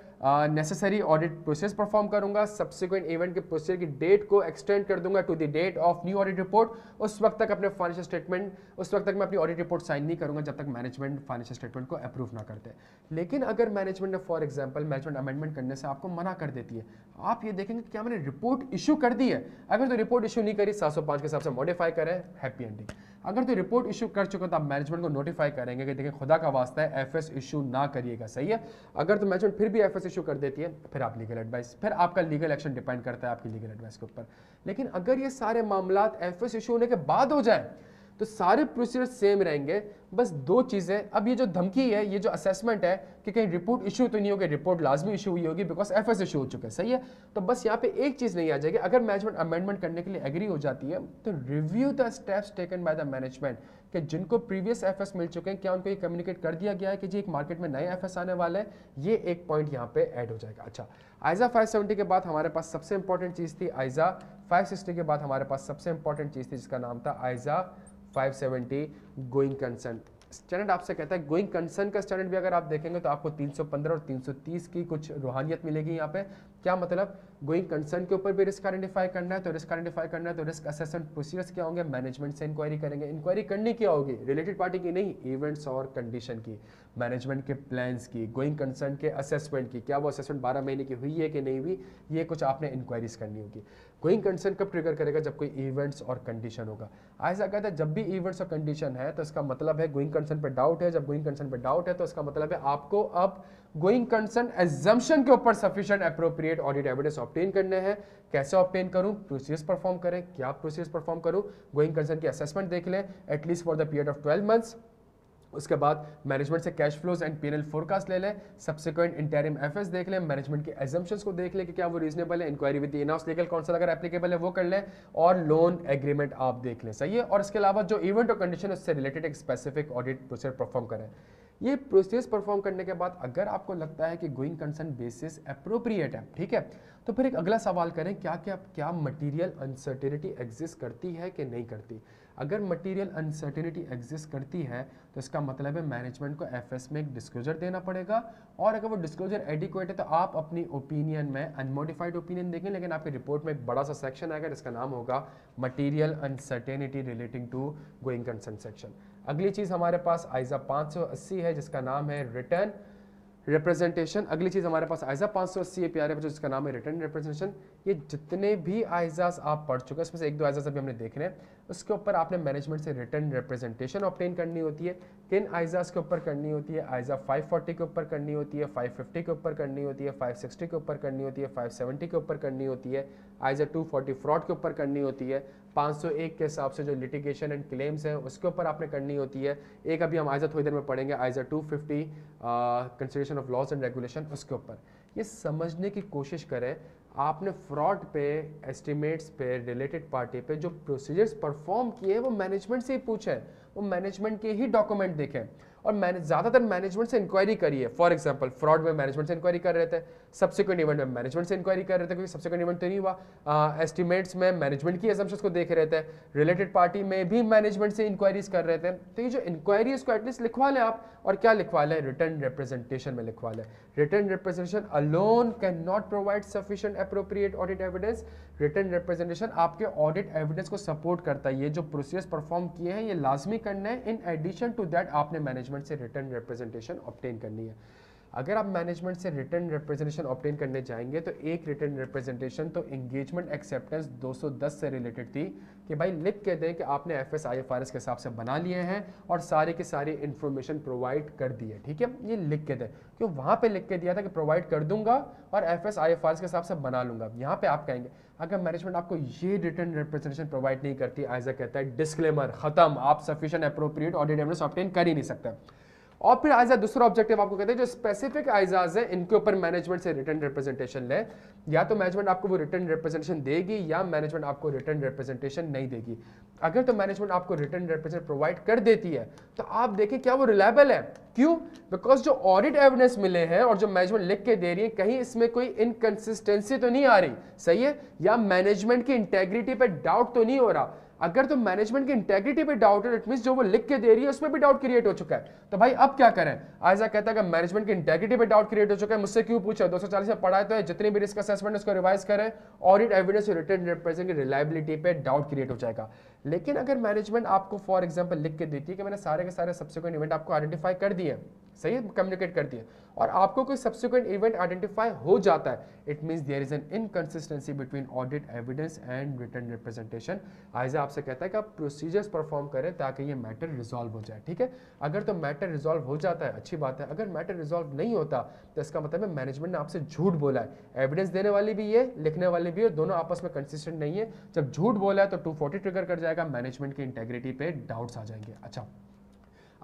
नेसेसरी ऑडिट प्रोसेस परफॉर्म करूंगा सब्सिक्वेंट इवेंट के प्रोसेस की डेट को एक्सटेंड कर दूंगा to the date of new audit report उस वक्त तक अपने फाइनेंशियल स्टेटमेंट उस वक्त तक मैं अपनी ऑडिट रिपोर्ट साइन नहीं करूंगा जब तक मैनेजमेंट फाइनेंशियल स्टेटमेंट को अप्रूव ना करते लेकिन अगर मैनेजमेंट ने फॉर एग्जांपल मैनेजमेंट अमेंडमेंट करने से आपको मना कर देती है आप ये देखेंगे क्या मैंने रिपोर्ट इशू कर दी है अगर तो रिपोर्ट इशू नहीं करी सात के हिसाब से मॉडिफाई करें हैप्पी एंडिंग अगर तो रिपोर्ट इशू कर चुका तो आप मैनेजमेंट को नोटिफाई करेंगे कि देखिए खुदा का वास्ता है एफ इशू ना करिएगा सही है अगर तो मैनेजमेंट फिर भी एफ इशू कर देती है फिर आप लीगल एडवाइस फिर आपका लीगल एक्शन डिपेंड करता है आपकी लीगल एडवाइस के ऊपर लेकिन अगर ये सारे मामला एफ इशू होने के बाद हो जाए तो सारे प्रोसीजर सेम रहेंगे बस दो चीज़ें अब ये जो धमकी है ये जो असेसमेंट है कि कहीं रिपोर्ट इशू तो नहीं होगी रिपोर्ट लाजमी इशू हुई होगी बिकॉज एफ एस इशू हो चुका है सही है तो बस यहाँ पे एक चीज़ नहीं आ जाएगी अगर मैनेजमेंट अमेंडमेंट करने के लिए एग्री हो जाती है तो review the steps taken by the management कि जिनको प्रीवियस एफ मिल चुके हैं क्या उनको ये कम्युनिकेट कर दिया गया है कि जी एक मार्केट में नए एफ आने वाले हैं ये एक पॉइंट यहाँ पे ऐड हो जाएगा अच्छा आइजा फाइव के बाद हमारे पास सबसे इंपॉर्टेंट चीज़ थी आइजा फाइव के बाद हमारे पास सबसे इंपॉर्टेंट चीज़ थी जिसका नाम था आइजा 570 गोइंग कंसर्न स्टैंडर्ड आपसे कहता है गोइंग कंसर्न का स्टैंडर्ड भी अगर आप देखेंगे तो आपको 315 और 330 की कुछ रूहानियत मिलेगी यहाँ पे क्या मतलब गोइंग कंसर्न के ऊपर भी रिस्क आइडेंटिफाई करना है तो रिस्क आइडेंटिफाई करना है तो रिस्क असेसमेंट प्रोसीजर्स क्या होंगे मैनेजमेंट से इंक्वायरी करेंगे इंक्वायरी करनी क्या होगी रिलेटेड पार्टी की नहीं इवेंट्स और कंडीशन की मैनेजमेंट के प्लान्स की गोइंग कंसर्न के असेसमेंट की क्या वो असेसमेंट बारह महीने की हुई है कि नहीं हुई ये कुछ आपने इंक्वायरीज करनी होगी गोइंग कंसर्न कब ट्रिगर करेगा जब कोई इवेंट्स और कंडीशन होगा ऐसा कहता है जब भी इवेंट्स और कंडीशन है तो इसका मतलब है गोइंग कंसर्न पे डाउट है जब गोइंग कंसर्न पे डाउट है तो इसका मतलब है आपको अब गोइंग कंसर्न एग्जम्पन के ऊपर sufficient appropriate audit evidence obtain करने हैं कैसे ऑप्टेन करूं प्रोसीजर्स परफॉर्म करें क्या प्रोसीजर्स परफॉर्म करूं गोइंग कंसर्न की असेसमेंट देख लें at least for the period of twelve months उसके बाद मैनेजमेंट से cash flows and L forecast ले लें सबसिक्वेंट इंटरिम एफ देख लें मैनेजमेंट के एजम्पन्स को देख लें कि क्या वो रीजनेबल है inquiry with in house legal counsel अगर एप्लीकेबल है वो कर लें और लोन एग्रीमेंट आप देख लें सही है और इसके अलावा जो इवेंट और कंडीशन उससे रिलेटेड एक स्पेसिफिक ऑडिट प्रोसेस परफॉर्म करें ये प्रोसेस परफॉर्म करने के बाद अगर आपको लगता है कि गोइंग कंसर्न बेसिस अप्रोप्रिएट है ठीक है तो फिर एक अगला सवाल करें क्या क्या क्या मटीरियल अनसर्टिनिटी एग्जिस्ट करती है कि नहीं करती अगर मटेरियल अनसर्टेनिटी एग्जिस्ट करती है तो इसका मतलब है मैनेजमेंट को एफ में एक डिस्क्लोजर देना पड़ेगा और अगर वो डिस्क्लोजर एडिक्वेट है तो आप अपनी ओपिनियन में अनमोडिफाइड ओपिनियन देंगे लेकिन आपकी रिपोर्ट में एक बड़ा सा सेक्शन आएगा जिसका नाम होगा material uncertainty relating to going concern section अगली चीज़ हमारे पास आइजा पाँच है जिसका नाम है रिटर्न रिप्रेजेंटेशन अगली चीज़ हमारे पास आइजा 580 है प्यारे बच्चों जिसका नाम है रिटर्न रिप्रेजेंटेशन ये जितने भी आयजाज आप पढ़ चुके हैं इसमें से एक दो आयजाज अभी हमने देख रहे हैं उसके ऊपर आपने मैनेजमेंट से रिटर्न रिप्रेजेंटेशन ऑप्टेन करनी होती है किन आइजाज के ऊपर करनी होती है आइजा 540 के ऊपर करनी होती है 550 के ऊपर करनी होती है 560 के ऊपर करनी होती है 570 के ऊपर करनी होती है आइजा 240 फ्रॉड के ऊपर करनी होती है 501 के हिसाब से जो लिटिगेशन एंड क्लेम्स हैं उसके ऊपर आपने करनी होती है एक अभी हम आइजा थोड़ी देर में पढ़ेंगे ISA fifty consideration of laws and regulation उसके ऊपर ये समझने की कोशिश करें आपने फ्रॉड पे एस्टिमेट्स पे रिलेटेड पार्टी पे जो प्रोसीजर्स परफॉर्म किए वो मैनेजमेंट से ही पूछे वो मैनेजमेंट के ही डॉक्यूमेंट देखें और मैंने ज़्यादातर मैनेजमेंट से इंक्वायरी करी है फॉर एग्जाम्पल फ्रॉड में मैनेजमेंट से इंक्वायरी कर रहे थे सब्सिक्वेंट इवेंट में मैनेजमेंट से इंक्वायरी कर रहे थे क्योंकि सब्सिक्वेंट इवेंट तो नहीं हुआ एस्टिमेट्स में मैनेजमेंट की एजम्पन्स को देख रहे थे रिलेटेड पार्टी में भी मैनेजमेंट से इंक्वायरीज कर रहे थे तो ये जो इंक्वायरी उसको एटलीस्ट लिखवा लें आप और क्या लिखवा लें रिटर्न रिप्रेजेंटेशन में लिखवा लें written representation alone can not provide sufficient appropriate audit evidence written representation आपके ऑडिट एविडेंस को सपोर्ट करता है ये जो प्रोसेस परफॉर्म किए हैं ये लाजमी करना है इन एडिशन टू दैट आपने मैनेजमेंट से रिटर्न रिप्रेजेंटेशन ऑप्टेन करनी है अगर आप मैनेजमेंट से रिटर्न रिप्रेजेंटेशन ऑप्टेन करने जाएंगे तो एक रिटर्न रिप्रेजेंटेशन तो एंगेजमेंट एक्सेप्टेंस 210 से रिलेटेड थी कि भाई लिख के दें कि आपने F S I F R S के हिसाब से बना लिए हैं और सारे के सारे इन्फॉर्मेशन प्रोवाइड कर दी है ठीक है ये लिख के दें क्यों वहाँ पर लिख के दिया था कि प्रोवाइड कर दूंगा और F S I F R S के हिसाब से बना लूँगा यहाँ पर आप कहेंगे अगर मैनेजमेंट आपको ये रिटर्न रिप्रेजेंटेशन प्रोवाइड नहीं करती एज कहता है डिस्क्लेमर खत्म आप sufficient appropriate audit evidence obtain कर ही नहीं सकते और फिर आइजा दूसरा ऑब्जेक्टिव आपको कहते हैं जो स्पेसिफिक आइजाज है इनके ऊपर मैनेजमेंट से रिटर्न रिप्रेजेंटेशन ले या तो मैनेजमेंट आपको वो रिटर्न रिप्रेजेंटेशन देगी या मैनेजमेंट आपको रिटर्न रिप्रेजेंटेशन नहीं देगी अगर तो मैनेजमेंट आपको रिटर्न रिप्रेजेंट प्रोवाइड कर देती है तो आप देखें क्या वो रिलायबल है क्यों बिकॉज जो ऑडिट एविडेंस मिले हैं और जो मैनेजमेंट लिख के दे रही है कहीं इसमें कोई इनकन्सिस्टेंसी तो नहीं आ रही सही है या मैनेजमेंट की इंटेग्रिटी पर डाउट तो नहीं हो रहा अगर तो मैनेजमेंट की इंटेग्रिटी पे डाउट है इट मीन जो वो लिख के दे रही है उसमें भी डाउट क्रिएट हो चुका है तो भाई अब क्या करें आयजा कहता है कि मैनेजमेंट की इंटेग्रिटी पे डाउट क्रिएट हो चुका है मुझसे क्यों पूछा दो सौ चालीस में तो है, जितने भी रिस्क असेसमेंट उसको रिवाइज करें audit evidence written represent reliability पर डाउट क्रिएट हो जाएगा लेकिन अगर मैनेजमेंट आपको फॉर एग्जाम्पल लिख के देती है कि मैंने सारे के सारे सबसे इवेंट आपको आइडेंटिफाई कर दिए सही है कम्युनिकेट कर दिया और आपको कोई सब्सिक्वेंट इवेंट आइडेंटिफाई हो जाता है it means there is an inconsistency between audit evidence and written representation ISA आपसे कहता है कि आप प्रोसीजर्स परफॉर्म करें ताकि ये मैटर रिजॉल्व हो जाए ठीक है अगर तो मैटर रिजॉल्व हो जाता है अच्छी बात है अगर मैटर रिजॉल्व नहीं होता तो इसका मतलब है मैनेजमेंट ने आपसे झूठ बोला है एविडेंस देने वाली भी है लिखने वाले भी है दोनों आपस में कंसिस्टेंट नहीं है जब झूठ बोला है तो टू ट्रिगर कर जाएगा मैनेजमेंट की इंटेग्रिटी पर डाउट्स आ जाएंगे अच्छा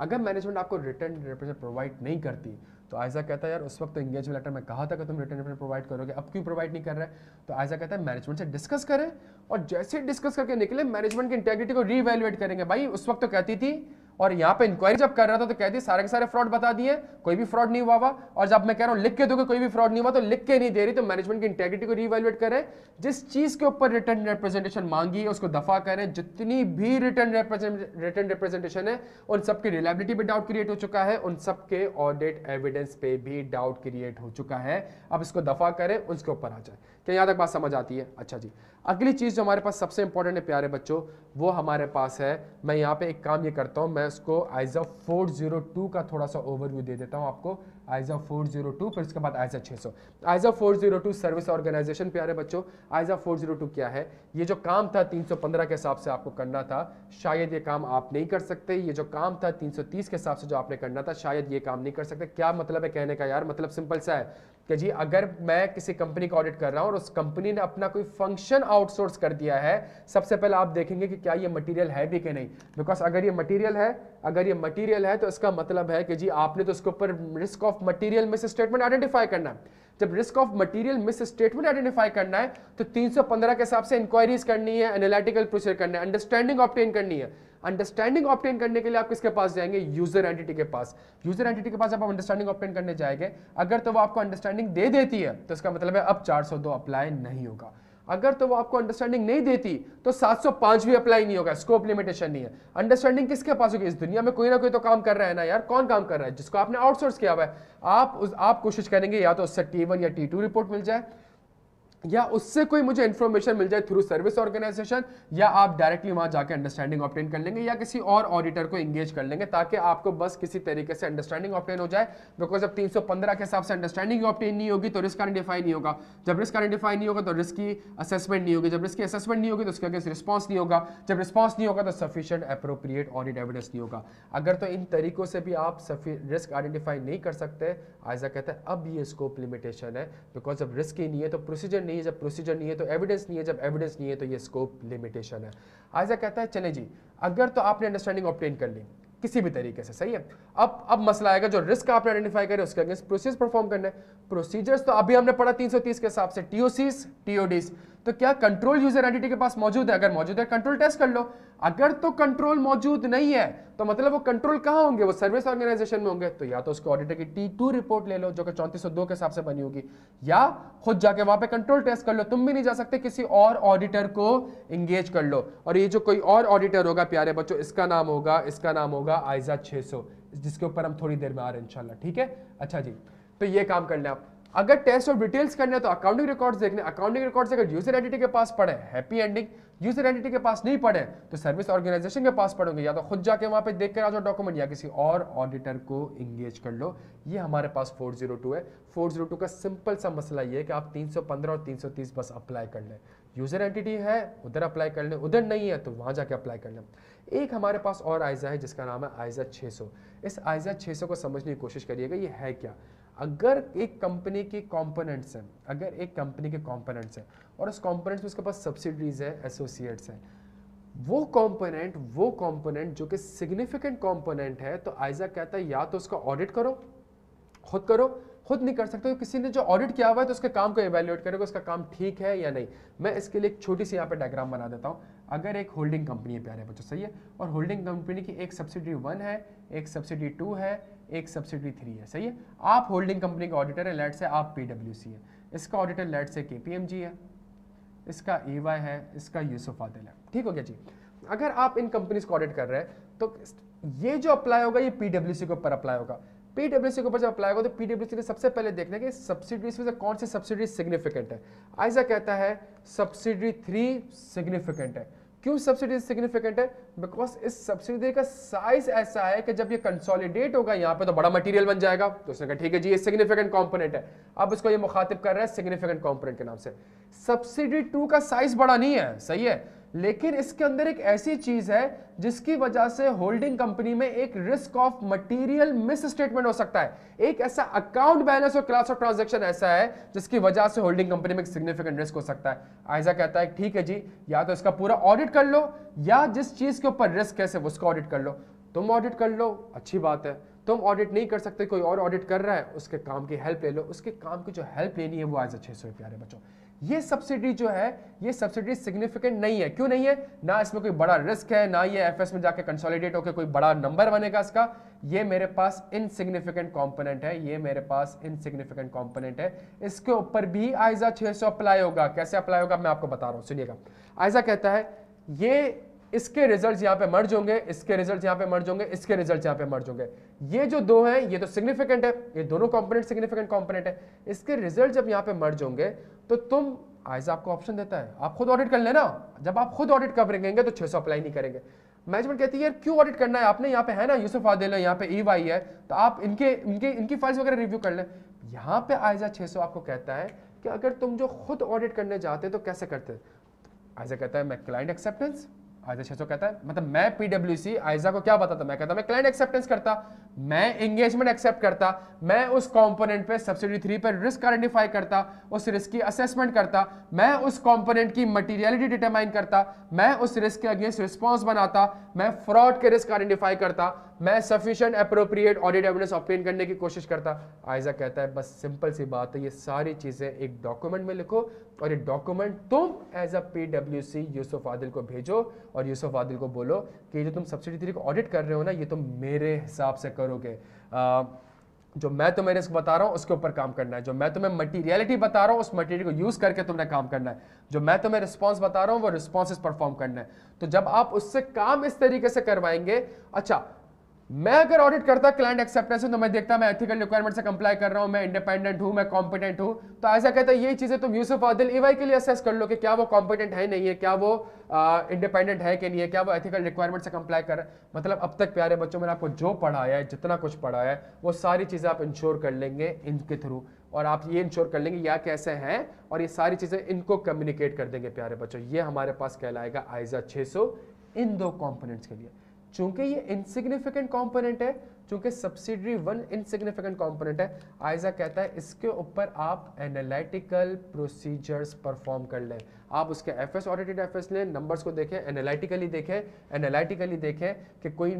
अगर मैनेजमेंट आपको रिटर्न रिप्रेजेंट प्रोवाइड नहीं करती तो आयजा कहता है यार उस वक्त तो इंगेजमेंट लेटर में कहा था कि तुम रिटर्न रिप्रेजेंट प्रोवाइड करोगे अब क्यों प्रोवाइड नहीं कर रहे तो आयजा कहता है मैनेजमेंट से डिस्कस करें और जैसे डिस्कस करके निकले मैनेजमेंट की इंटेग्रिटी को रीवेल्युएट करेंगे भाई उस वक्त तो कहती थी और यहाँ पे इंक्वायरी जब कर रहा था तो कहती सारे के सारे फ्रॉड बता दिए कोई भी फ्रॉड नहीं हुआ हुआ और जब मैं कह रहा हूँ लिख के दो कोई भी फ्रॉड नहीं हुआ तो लिख के नहीं दे रही तो मैनेजमेंट की इंटेग्रिटी को रिवेलुएट करें जिस चीज के ऊपर रिटर्न रिप्रेजेंटेशन मांगी है उसको दफा करें जितनी भी रिटर्न रिटर्न रिप्रेजेंटेशन है उन सबकी रिलायबिलिटी पे डाउट क्रिएट हो चुका है उन सबके ऑडिट एविडेंस पे भी डाउट क्रिएट हो चुका है अब इसको दफा करें उसके ऊपर आ जाए क्या यहाँ तक बात समझ आती है अच्छा जी अगली चीज़ जो हमारे पास सबसे इंपॉर्टेंट है प्यारे बच्चों वो हमारे पास है मैं यहाँ पे एक काम ये करता हूँ मैं उसको आइजा टू का थोड़ा सा ओवरव्यू दे देता हूँ आपको आइजा टू फिर उसके बाद ISA four ISA two service organization प्यारे बच्चों आइजा टू क्या है ये जो काम था तीन सौ पंद्रह के हिसाब से आपको करना था शायद ये काम आप नहीं कर सकते ये जो काम था तीन सौ तीस के हिसाब से जो आपने करना था शायद ये काम नहीं कर सकते क्या मतलब है कहने का यार मतलब सिंपल सा है कि जी अगर मैं किसी कंपनी का ऑडिट कर रहा हूं और उस कंपनी ने अपना कोई फंक्शन आउटसोर्स कर दिया है सबसे पहले आप देखेंगे कि क्या ये मटेरियल है भी कि नहीं बिकॉज अगर ये मटेरियल है अगर ये मटेरियल है तो इसका मतलब है कि जी आपने तो उसके ऊपर risk of material misstatement identify करना है जब risk of material misstatement identify करना है तो 315 के हिसाब से इंक्वायरीज करनी है एनालिटिकल प्रोसीजर करना है अंडरस्टैंडिंग ऑप्टेन करनी है अंडरस्टैंडिंग ऑप्टेन करने के लिए आप किसके पास जाएंगे यूजर एंटिटी के पास यूजर एंटिटी के पास आप अंडरस्टैंडिंग ऑप्टेन करने जाएंगे अगर तो वो आपको अंडरस्टैंडिंग दे देती है तो इसका मतलब है अब 402 अप्लाई नहीं होगा अगर तो वो आपको अंडरस्टैंडिंग नहीं देती तो 705 भी अप्लाई नहीं होगा स्कोप लिमिटेशन नहीं है अंडरस्टैंडिंग किसके पास होगी इस दुनिया में कोई ना कोई तो काम कर रहा है ना यार कौन काम कर रहा है जिसको आपने आउटसोर्स किया हुआ है आप उस आप कोशिश करेंगे या तो उससे टी वन या टी टू रिपोर्ट मिल जाए या उससे कोई मुझे इन्फॉर्मेशन मिल जाए थ्रू सर्विस ऑर्गेनाइजेशन या आप डायरेक्टली वहां जाकर अंडरस्टैंडिंग ऑप्टेन कर लेंगे या किसी और ऑडिटर को इंगेज कर लेंगे ताकि आपको बस किसी तरीके से अंडरस्टैंडिंग ऑप्टेन हो जाए बिकॉज अब 315 के हिसाब से अंडरस्टैंडिंग ऑप्टेन नहीं होगी तो रिस्क आइडेंटिफाई नहीं होगा जब रिस्क आइडेंटिफाई नहीं होगा तो रिस्क की असेसमेंट नहीं होगी जब रिस्क की असेसमेंट नहीं होगी तो उसके अगेंस्ट रिस्पॉन्स नहीं होगा जब रिस्पॉन्स नहीं होगा तो सफिशियंट अप्रोप्रिएट ऑडिट एविडेंस नहीं होगा अगर तो इन तरीकों से भी आप रिस्क आइडेंटिफाई नहीं कर सकते आयजा कहते हैं अब ये स्कोप लिमिटेशन है बिकॉज अब रिस्क ही नहीं है तो प्रोसीजर नहीं नहीं है जब प्रोसीजर नहीं है तो एविडेंस नहीं है जब एविडेंस नहीं है तो ये स्कोप लिमिटेशन है आयजा कहता है चले जी अगर तो आपने अंडरस्टैंडिंग ऑप्टेन कर ली किसी भी तरीके से सही है अब अब मसला आएगा जो रिस्क आपने आइडेंटिफाई करें उसके अगेंस्ट प्रोसीजर परफॉर्म करना है प्रोसीजर्स तो अभी हमने पढ़ा 330 के हिसाब से टीओसीस टीओडीस तो क्या कंट्रोल यूजर आइडेंटिटी के पास मौजूद है अगर मौजूद है कंट्रोल टेस्ट कर लो अगर तो कंट्रोल मौजूद नहीं है तो मतलब वो कंट्रोल कहां होंगे वो सर्विस ऑर्गेनाइजेशन में होंगे तो या तो उसके ऑडिटर की टी टू रिपोर्ट ले लो जो कि चौंतीस के हिसाब से बनी होगी या खुद जाके वहां पे कंट्रोल टेस्ट कर लो तुम भी नहीं जा सकते किसी और ऑडिटर को इंगेज कर लो और ये जो कोई और ऑडिटर होगा प्यारे बच्चों इसका नाम होगा इसका नाम होगा आयजा 600 जिसके ऊपर हम थोड़ी देर में आ रहे हैं इंशाल्लाह ठीक है अच्छा जी तो ये काम करना आप अगर टेस्ट और डिटेल्स करने तो अकाउंटिंग रिकॉर्ड्स देखने अकाउंटिंग रिकॉर्ड्स अगर यूजर एडिटी के पास पड़े हैप्पी एंडिंग यूजर एंटिटी के पास नहीं पड़े तो सर्विस ऑर्गेनाइजेशन के पास पड़ोगे या तो खुद जाके वहां पे देख कर आ जाओ डॉक्यूमेंट या किसी और ऑडिटर को इंगेज कर लो ये हमारे पास 402 है 402 का सिंपल सा मसला ये है कि आप 315 और 330 बस अप्लाई कर लें यूजर एंटिटी है उधर अप्लाई कर लें उधर नहीं है तो वहां जाके अप्लाई कर लें एक हमारे पास और आयजा है जिसका नाम है आयजा छः इस आयजा छः को समझने की कोशिश करिएगा ये है क्या अगर एक कंपनी के कंपोनेंट्स हैं अगर एक कंपनी के कंपोनेंट्स हैं और उस कंपोनेंट्स में उसके पास सब्सिडीज है एसोसिएट्स हैं वो कंपोनेंट वो कंपोनेंट जो कि सिग्निफिकेंट कंपोनेंट है तो आइजा कहता है या तो उसका ऑडिट करो खुद करो खुद नहीं कर सकते किसी ने जो ऑडिट किया हुआ है तो उसके काम को एवेल्युएट करेगा उसका काम ठीक है या नहीं मैं इसके लिए एक छोटी सी यहाँ पे डायग्राम बना देता हूँ अगर एक होल्डिंग कंपनी है प्यारे बच्चों सही है और होल्डिंग कंपनी की एक सब्सिडी वन है एक सब्सिडी टू है एक सब्सिडी थ्री है सही है आप होल्डिंग कंपनी का ऑडिटर है लेट से आप पी है इसका ऑडिटर लेट से के पी है इसका ई है इसका यूसुफ आदिल है ठीक हो गया जी अगर आप इन कंपनीज को ऑडिट कर रहे हैं तो ये जो अप्लाई होगा ये पी के ऊपर अप्लाई होगा पीडब्ल्यूसी के ऊपर जब अप्लाई होगा तो पीडब्ल्यूसी ने सबसे पहले देखना है कि सब्सिडीज में से कौन सी सब्सिडी सिग्निफिकेंट है ऐसा कहता है सब्सिडी थ्री सिग्निफिकेंट है क्यों सब्सिडी सिग्निफिकेंट है बिकॉज इस सब्सिडी का साइज ऐसा है कि जब ये कंसोलिडेट होगा यहाँ पे तो बड़ा मटेरियल बन जाएगा तो उसने कहा ठीक है जी ये सिग्निफिकेंट कंपोनेंट है अब इसको ये मुखातिब कर रहा है सिग्निफिकेंट कंपोनेंट के नाम से सब्सिडी टू का साइज बड़ा नहीं है सही है लेकिन इसके अंदर एक ऐसी चीज है जिसकी वजह से होल्डिंग कंपनी में एक risk of material misstatement हो सकता है एक ऐसा अकाउंट बैलेंस और क्लास ऑफ ट्रांजैक्शन ऐसा है जिसकी वजह से होल्डिंग कंपनी में एक सिग्निफिकेंट रिस्क हो सकता है आयजा कहता है ठीक है जी या तो इसका पूरा ऑडिट कर लो या जिस चीज के ऊपर रिस्क है उसका ऑडिट कर लो तुम ऑडिट कर लो अच्छी बात है तुम ऑडिट नहीं कर सकते कोई और ऑडिट कर रहा है उसके काम की हेल्प ले लो उसके काम की जो हेल्प लेनी है वो आज अच्छे से प्यारे बच्चों ये सब्सिडी जो है ये सब्सिडी सिग्निफिकेंट नहीं है क्यों नहीं है ना इसमें कोई बड़ा रिस्क है ना ये एफ में जाके कंसोलिडेट होकर कोई बड़ा नंबर बनेगा इसका ये मेरे पास इनसिग्निफिकेंट कॉम्पोनेंट है ये मेरे पास इनसिग्निफिकेंट कॉम्पोनेंट है इसके ऊपर भी आयजा छह अप्लाई होगा कैसे अप्लाई होगा मैं आपको बता रहा हूं सुनिएगा आयजा कहता है ये इसके रिजल्ट्स यहां पे मर्ज होंगे इसके रिजल्ट्स यहां पे मर्ज होंगे इसके रिजल्ट्स यहां पे मर्ज होंगे ये जो दो हैं ये तो सिग्निफिकेंट है ये दोनों कंपोनेंट सिग्निफिकेंट कंपोनेंट है इसके रिजल्ट जब यहां पे मर्ज होंगे तो तुम आइज आपको ऑप्शन देता है आप खुद ऑडिट कर लेना जब आप खुद ऑडिट करेंगे तो छह अप्लाई नहीं करेंगे मैनेजमेंट कहती है यार क्यों ऑडिट करना है आपने यहाँ पे है ना यूसुफ आदिल है यहाँ पे ई है तो आप इनके इनके इनकी फाइल्स वगैरह रिव्यू कर लें यहाँ पे आयजा 600 आपको कहता है कि अगर तुम जो खुद ऑडिट करने जाते तो कैसे करते आयजा कहता है मैं क्लाइंट एक्सेप्टेंस आयजा छेचो कहता है मतलब मैं पीडब्ल्यू आयजा को क्या बताता मैं कहता मैं क्लाइंट एक्सेप्टेंस करता मैं एंगेजमेंट एक्सेप्ट करता मैं उस कॉम्पोनेंट पे सब्सिडी थ्री पर रिस्क आइडेंटिफाई करता उस रिस्क की असेसमेंट करता मैं उस कॉम्पोनेंट की मटीरियलिटी डिटरमाइन करता मैं उस रिस्क के अगेंस्ट रिस्पॉन्स बनाता मैं फ्रॉड के रिस्क आइडेंटिफाई करता मैं sufficient appropriate audit evidence obtain करने की कोशिश करता आयजा कहता है बस सिंपल सी बात है ये सारी चीज़ें एक डॉक्यूमेंट में लिखो और ये डॉक्यूमेंट तुम as a P W C Yusuf Adil को भेजो और यूसुफ आदिल को बोलो कि जो तुम सब्सिडी थ्री को ऑडिट कर रहे हो ना ये तुम मेरे हिसाब से करोगे जो मैं तुम्हें रिस्क बता रहा हूँ उसके ऊपर काम करना है जो मैं तुम्हें मटीरियलिटी बता रहा हूँ उस मटीरियल को यूज़ करके तुमने काम करना है जो मैं तुम्हें रिस्पॉन्स बता रहा हूँ वो रिस्पॉन्स परफॉर्म करना है तो जब आप उससे काम इस तरीके से करवाएंगे अच्छा मैं अगर ऑडिट करता क्लाइंट एक्सेप्टेंस तो मैं देखता मैं एथिकल रिक्वायरमेंट से कंप्लाई कर रहा हूँ मैं इंडिपेंडेंट हूं मैं कॉम्पिटेंट हूँ तो ऐसा कहता है यही चीज़ें तुम यूसुफ आदिल ईवाई के लिए असेस कर लो कि क्या वो कॉम्पिटेंट है नहीं है क्या वो इंडिपेंडेंट है कि नहीं है क्या वो एथिकल रिक्वायरमेंट से कंप्लाई कर मतलब अब तक प्यारे बच्चों मैंने आपको जो पढ़ाया है जितना कुछ पढ़ाया है वो सारी चीज़ें आप इंश्योर कर लेंगे इनके थ्रू और आप ये इंश्योर कर लेंगे या कैसे हैं और ये सारी चीज़ें इनको कम्युनिकेट कर देंगे प्यारे बच्चों ये हमारे पास कहलाएगा आइजा 600 इन दो कॉम्पोनेंट्स के लिए चूंकि ये इनसिग्निफिकेंट कॉम्पोनेंट है चूंकि सब्सिडरी वन इनसिग्निफिकेंट कॉम्पोनेंट है आयजा कहता है इसके ऊपर आप एनालिटिकल प्रोसीजर्स परफॉर्म कर लें आप उसके F S audited F S लें नंबर्स को देखें एनालिटिकली देखें एनालिटिकली देखें कि कोई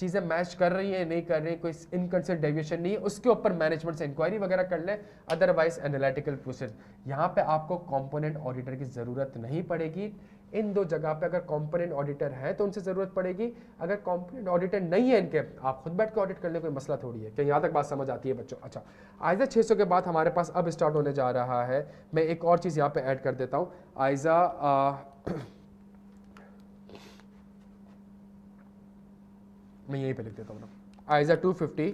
चीज़ें मैच कर रही हैं नहीं कर रही कोई इनकंसेंट डेविएशन नहीं है उसके ऊपर मैनेजमेंट से इंक्वायरी वगैरह कर लें अदरवाइज एनालिटिकल प्रोसेस यहाँ पर आपको कॉम्पोनेंट ऑडिटर की ज़रूरत नहीं पड़ेगी इन दो जगह पे अगर कॉम्पोनेंट ऑडिटर है तो उनसे ज़रूरत पड़ेगी अगर कॉम्पोनेंट ऑडिटर नहीं है इनके आप खुद बैठ के ऑडिट कर ले कोई मसला थोड़ी है क्या यहाँ तक बात समझ आती है बच्चों अच्छा आयजा 600 के बाद हमारे पास अब स्टार्ट होने जा रहा है मैं एक और चीज़ यहाँ पे ऐड कर देता हूँ आयजा मैं यहीं पर लिख देता हूँ ना आयजा 250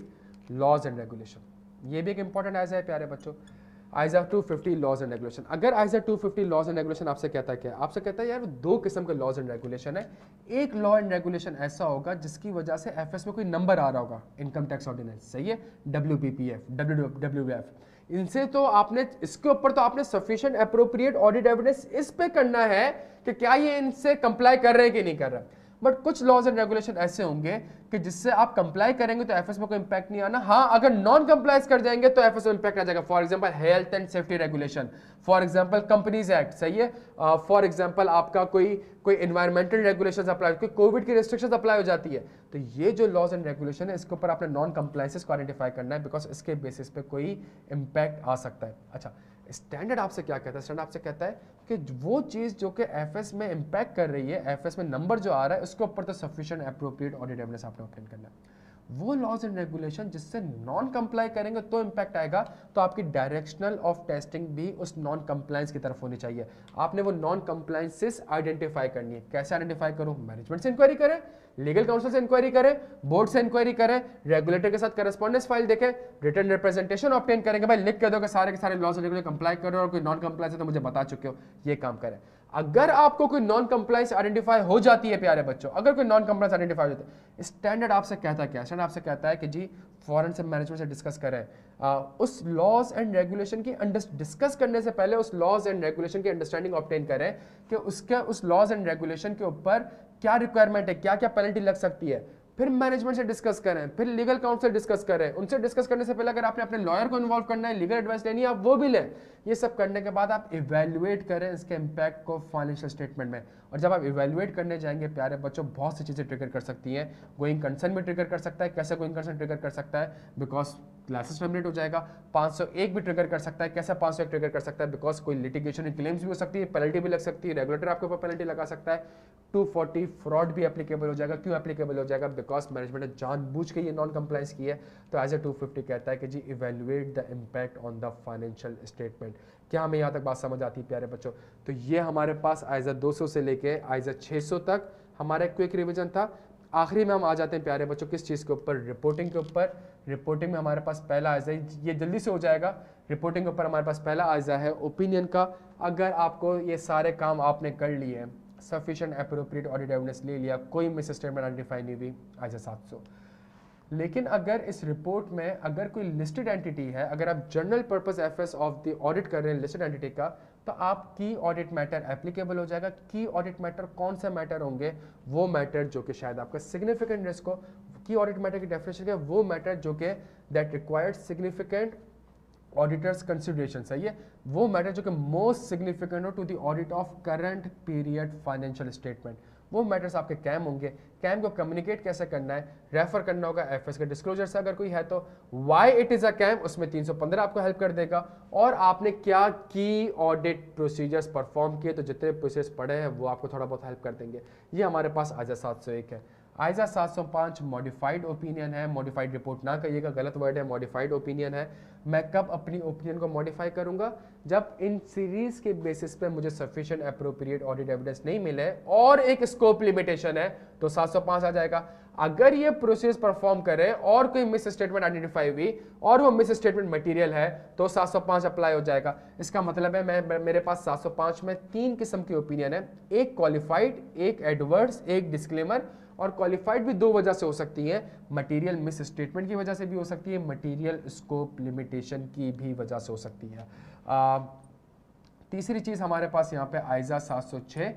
लॉज एंड रेगुलेशन ये भी एक इंपॉर्टेंट आयजा है प्यारे बच्चों आइजा 250 लॉज एंड रेगुलेशन अगर आइजा 250 लॉज एंड रेगुलेशन आपसे कहता क्या आपसे कहता है यार दो किस्म के लॉज एंड रेगुलेशन है एक लॉ एंड रेगुलेशन ऐसा होगा जिसकी वजह से एफ में कोई नंबर आ रहा होगा इनकम टैक्स ऑर्डिनेंस सही है W P P F W W F इनसे तो आपने इसके ऊपर तो आपने सफिशियंट अप्रोप्रिएट ऑडिट एविडेंस इस पे करना है कि क्या ये इनसे कंप्लाई कर रहे हैं कि नहीं कर रहे बट कुछ लॉज एंड रेगुलेशन ऐसे होंगे कि जिससे आप कंप्लाई करेंगे तो एफ को इंपैक्ट नहीं आना हाँ अगर नॉन कंप्लाइज कर जाएंगे तो एफ इंपैक्ट आ जाएगा for example health and safety regulation for example companies act सही है फॉर uh, एग्जाम्पल आपका कोई कोई इन्वायरमेंटल रेगुलेशन अप्लाई कोई कोविड की रिस्ट्रिक्शन अप्लाई हो जाती है तो ये जो लॉज एंड रेगुलेशन है इसके ऊपर आपने नॉन कंप्लाइसिस को आइडेंटिफाई करना है बिकॉज इसके बेसिस पे कोई इम्पैक्ट आ सकता है अच्छा स्टैंडर्ड आपसे क्या कहता है स्टैंडर्ड आपसे कहता है कि वो चीज़ जो कि एफ में इंपैक्ट कर रही है एफ में नंबर जो आ रहा है उसके ऊपर तो सफिशियंट अप्रोप्रिएट ऑडिट ऑडिटेबलेस आपने ऑप्टेन करना है वो लॉज एंड रेगुलेशन जिससे नॉन कंप्लाई करेंगे तो इम्पैक्ट आएगा तो आपकी डायरेक्शनल ऑफ टेस्टिंग भी उस नॉन कंप्लाइंस की तरफ होनी चाहिए आपने वो नॉन कंप्लाइंसेस आइडेंटिफाई करनी है कैसे आइडेंटिफाई करूँ मैनेजमेंट से इंक्वायरी करें लीगल काउंसिल से इंक्वायरी करें बोर्ड से इंक्वायरी करें रेगुलेटर के साथ करेस्पॉन्डेंस फाइल देखें रिटर्न रिप्रेजेंटेशन ऑप्टेन करेंगे भाई लिख के दो कि सारे के सारे लॉस रेगुलेटर कंप्लाई करो और कोई नॉन कंप्लाइंस है तो मुझे बता चुके हो ये काम करें अगर आपको कोई नॉन कंप्लाइंस आइडेंटिफाई हो जाती है प्यारे बच्चों अगर कोई नॉन कंप्लाइंस आइडेंटिफाई हो जाती है स्टैंडर्ड आपसे कहता क्या स्टैंड आपसे कहता है कि जी फॉरन से मैनेजमेंट से डिस्कस करें आ, उस लॉज एंड रेगुलेशन की डिस्कस करने से पहले उस लॉज एंड रेगुलेशन की अंडरस्टैंडिंग ऑप्टेन करें कि उसके उस लॉज एंड रेगुलेशन के ऊपर क्या रिक्वायरमेंट है क्या क्या पेनल्टी लग सकती है फिर मैनेजमेंट से डिस्कस करें फिर लीगल काउंसिल डिस्कस करें उनसे डिस्कस करने से पहले अगर आपने अपने लॉयर को इन्वॉल्व करना है लीगल एडवाइस लेनी है आप वो भी लें ये सब करने के बाद आप इवेल्युएट करें इसके इम्पैक्ट को फाइनेंशियल स्टेटमेंट में और जब आप इवेलुएट करने जाएंगे प्यारे बच्चों बहुत सी चीज़ें ट्रिगर कर सकती हैं गोइंग कंसर्न भी ट्रिगर कर सकता है कैसे गोइंग कंसर्न ट्रिगर कर सकता है बिकॉज क्लासेस टर्मिनेट हो जाएगा 501 भी ट्रिगर कर सकता है कैसे 501 ट्रिगर कर सकता है बिकॉज कोई लिटिगेशन क्लेम्स भी हो सकती है पेनल्टी भी लग सकती है रेगुलेटर आपके ऊपर पेनल्टी लगा सकता है 240 फ्रॉड भी एप्लीकेबल हो जाएगा क्यों एप्लीकेबल हो जाएगा बिकॉज मैनेजमेंट ने जानबूझ के ये नॉन कंप्लाइंस की है तो एज ए 250 कहता है कि जी evaluate the impact on the financial statement क्या हमें यहाँ तक बात समझ आती है प्यारे बच्चों तो ये हमारे पास आइजर 200 से लेके आइजर 600 तक हमारा क्विक रिविजन था आखिरी में हम आ जाते हैं प्यारे बच्चों किस चीज़ के ऊपर रिपोर्टिंग के ऊपर रिपोर्टिंग में हमारे पास पहला आयजा ये जल्दी से हो जाएगा रिपोर्टिंग के ऊपर हमारे पास पहला आयजा है ओपिनियन का अगर आपको ये सारे काम आपने कर लिए सफिशेंट अप्रोप्रिएट ऑडिट एविडेंस ले लिया कोई मिस स्टेटमेंट आइडेंटिफाई नहीं हुई आयजा सात लेकिन अगर इस रिपोर्ट में अगर कोई लिस्टेड एंटिटी है अगर आप general purpose F of the audit कर रहे हैं लिस्टेड एंटिटी का तो आप की ऑडिट मैटर एप्लीकेबल हो जाएगा की ऑडिट मैटर कौन से मैटर होंगे वो मैटर जो कि शायद आपका सिग्निफिकेंट रिस्क हो की ऑडिट मैटर की डेफिनेशन है वो मैटर जो कि that required significant auditor's consideration सही है वो मैटर जो कि मोस्ट सिग्निफिकेंट हो to the audit of current period financial statement वो मैटर्स आपके कैम होंगे कैम को कम्युनिकेट कैसे करना है रेफर करना होगा एफ के डिस्क्लोजर से अगर कोई है तो why it is a KAM उसमें 315 आपको हेल्प कर देगा और आपने क्या की ऑडिट प्रोसीजर्स परफॉर्म किए तो जितने प्रोसीजर्स पड़े हैं वो आपको थोड़ा बहुत हेल्प कर देंगे ये हमारे पास आज सात है आयजा 705 मॉडिफाइड ओपिनियन है मॉडिफाइड रिपोर्ट ना कहिएगा गलत वर्ड है मॉडिफाइड ओपिनियन है मैं कब अपनी ओपिनियन को मॉडिफाई करूंगा जब इन सीरीज के बेसिस पे मुझे सफिशिएंट अप्रोप्रिएट ऑडिट एविडेंस नहीं मिले और एक स्कोप लिमिटेशन है तो 705 आ जाएगा अगर ये प्रोसेस परफॉर्म करे और कोई मिस स्टेटमेंट आइडेंटिफाई हुई और वो मिस स्टेटमेंट मटेरियल है तो 705 अप्लाई हो जाएगा इसका मतलब है मैं मेरे पास 705 में तीन किस्म की ओपिनियन है एक क्वालिफाइड एक एडवर्स एक डिस्क्लेमर और क्वालिफाइड भी दो वजह से हो सकती है मटेरियल मिस स्टेटमेंट की वजह से भी हो सकती है मटेरियल स्कोप लिमिटेशन की भी वजह से हो सकती है आ, तीसरी चीज़ हमारे पास यहाँ पे आयजा 706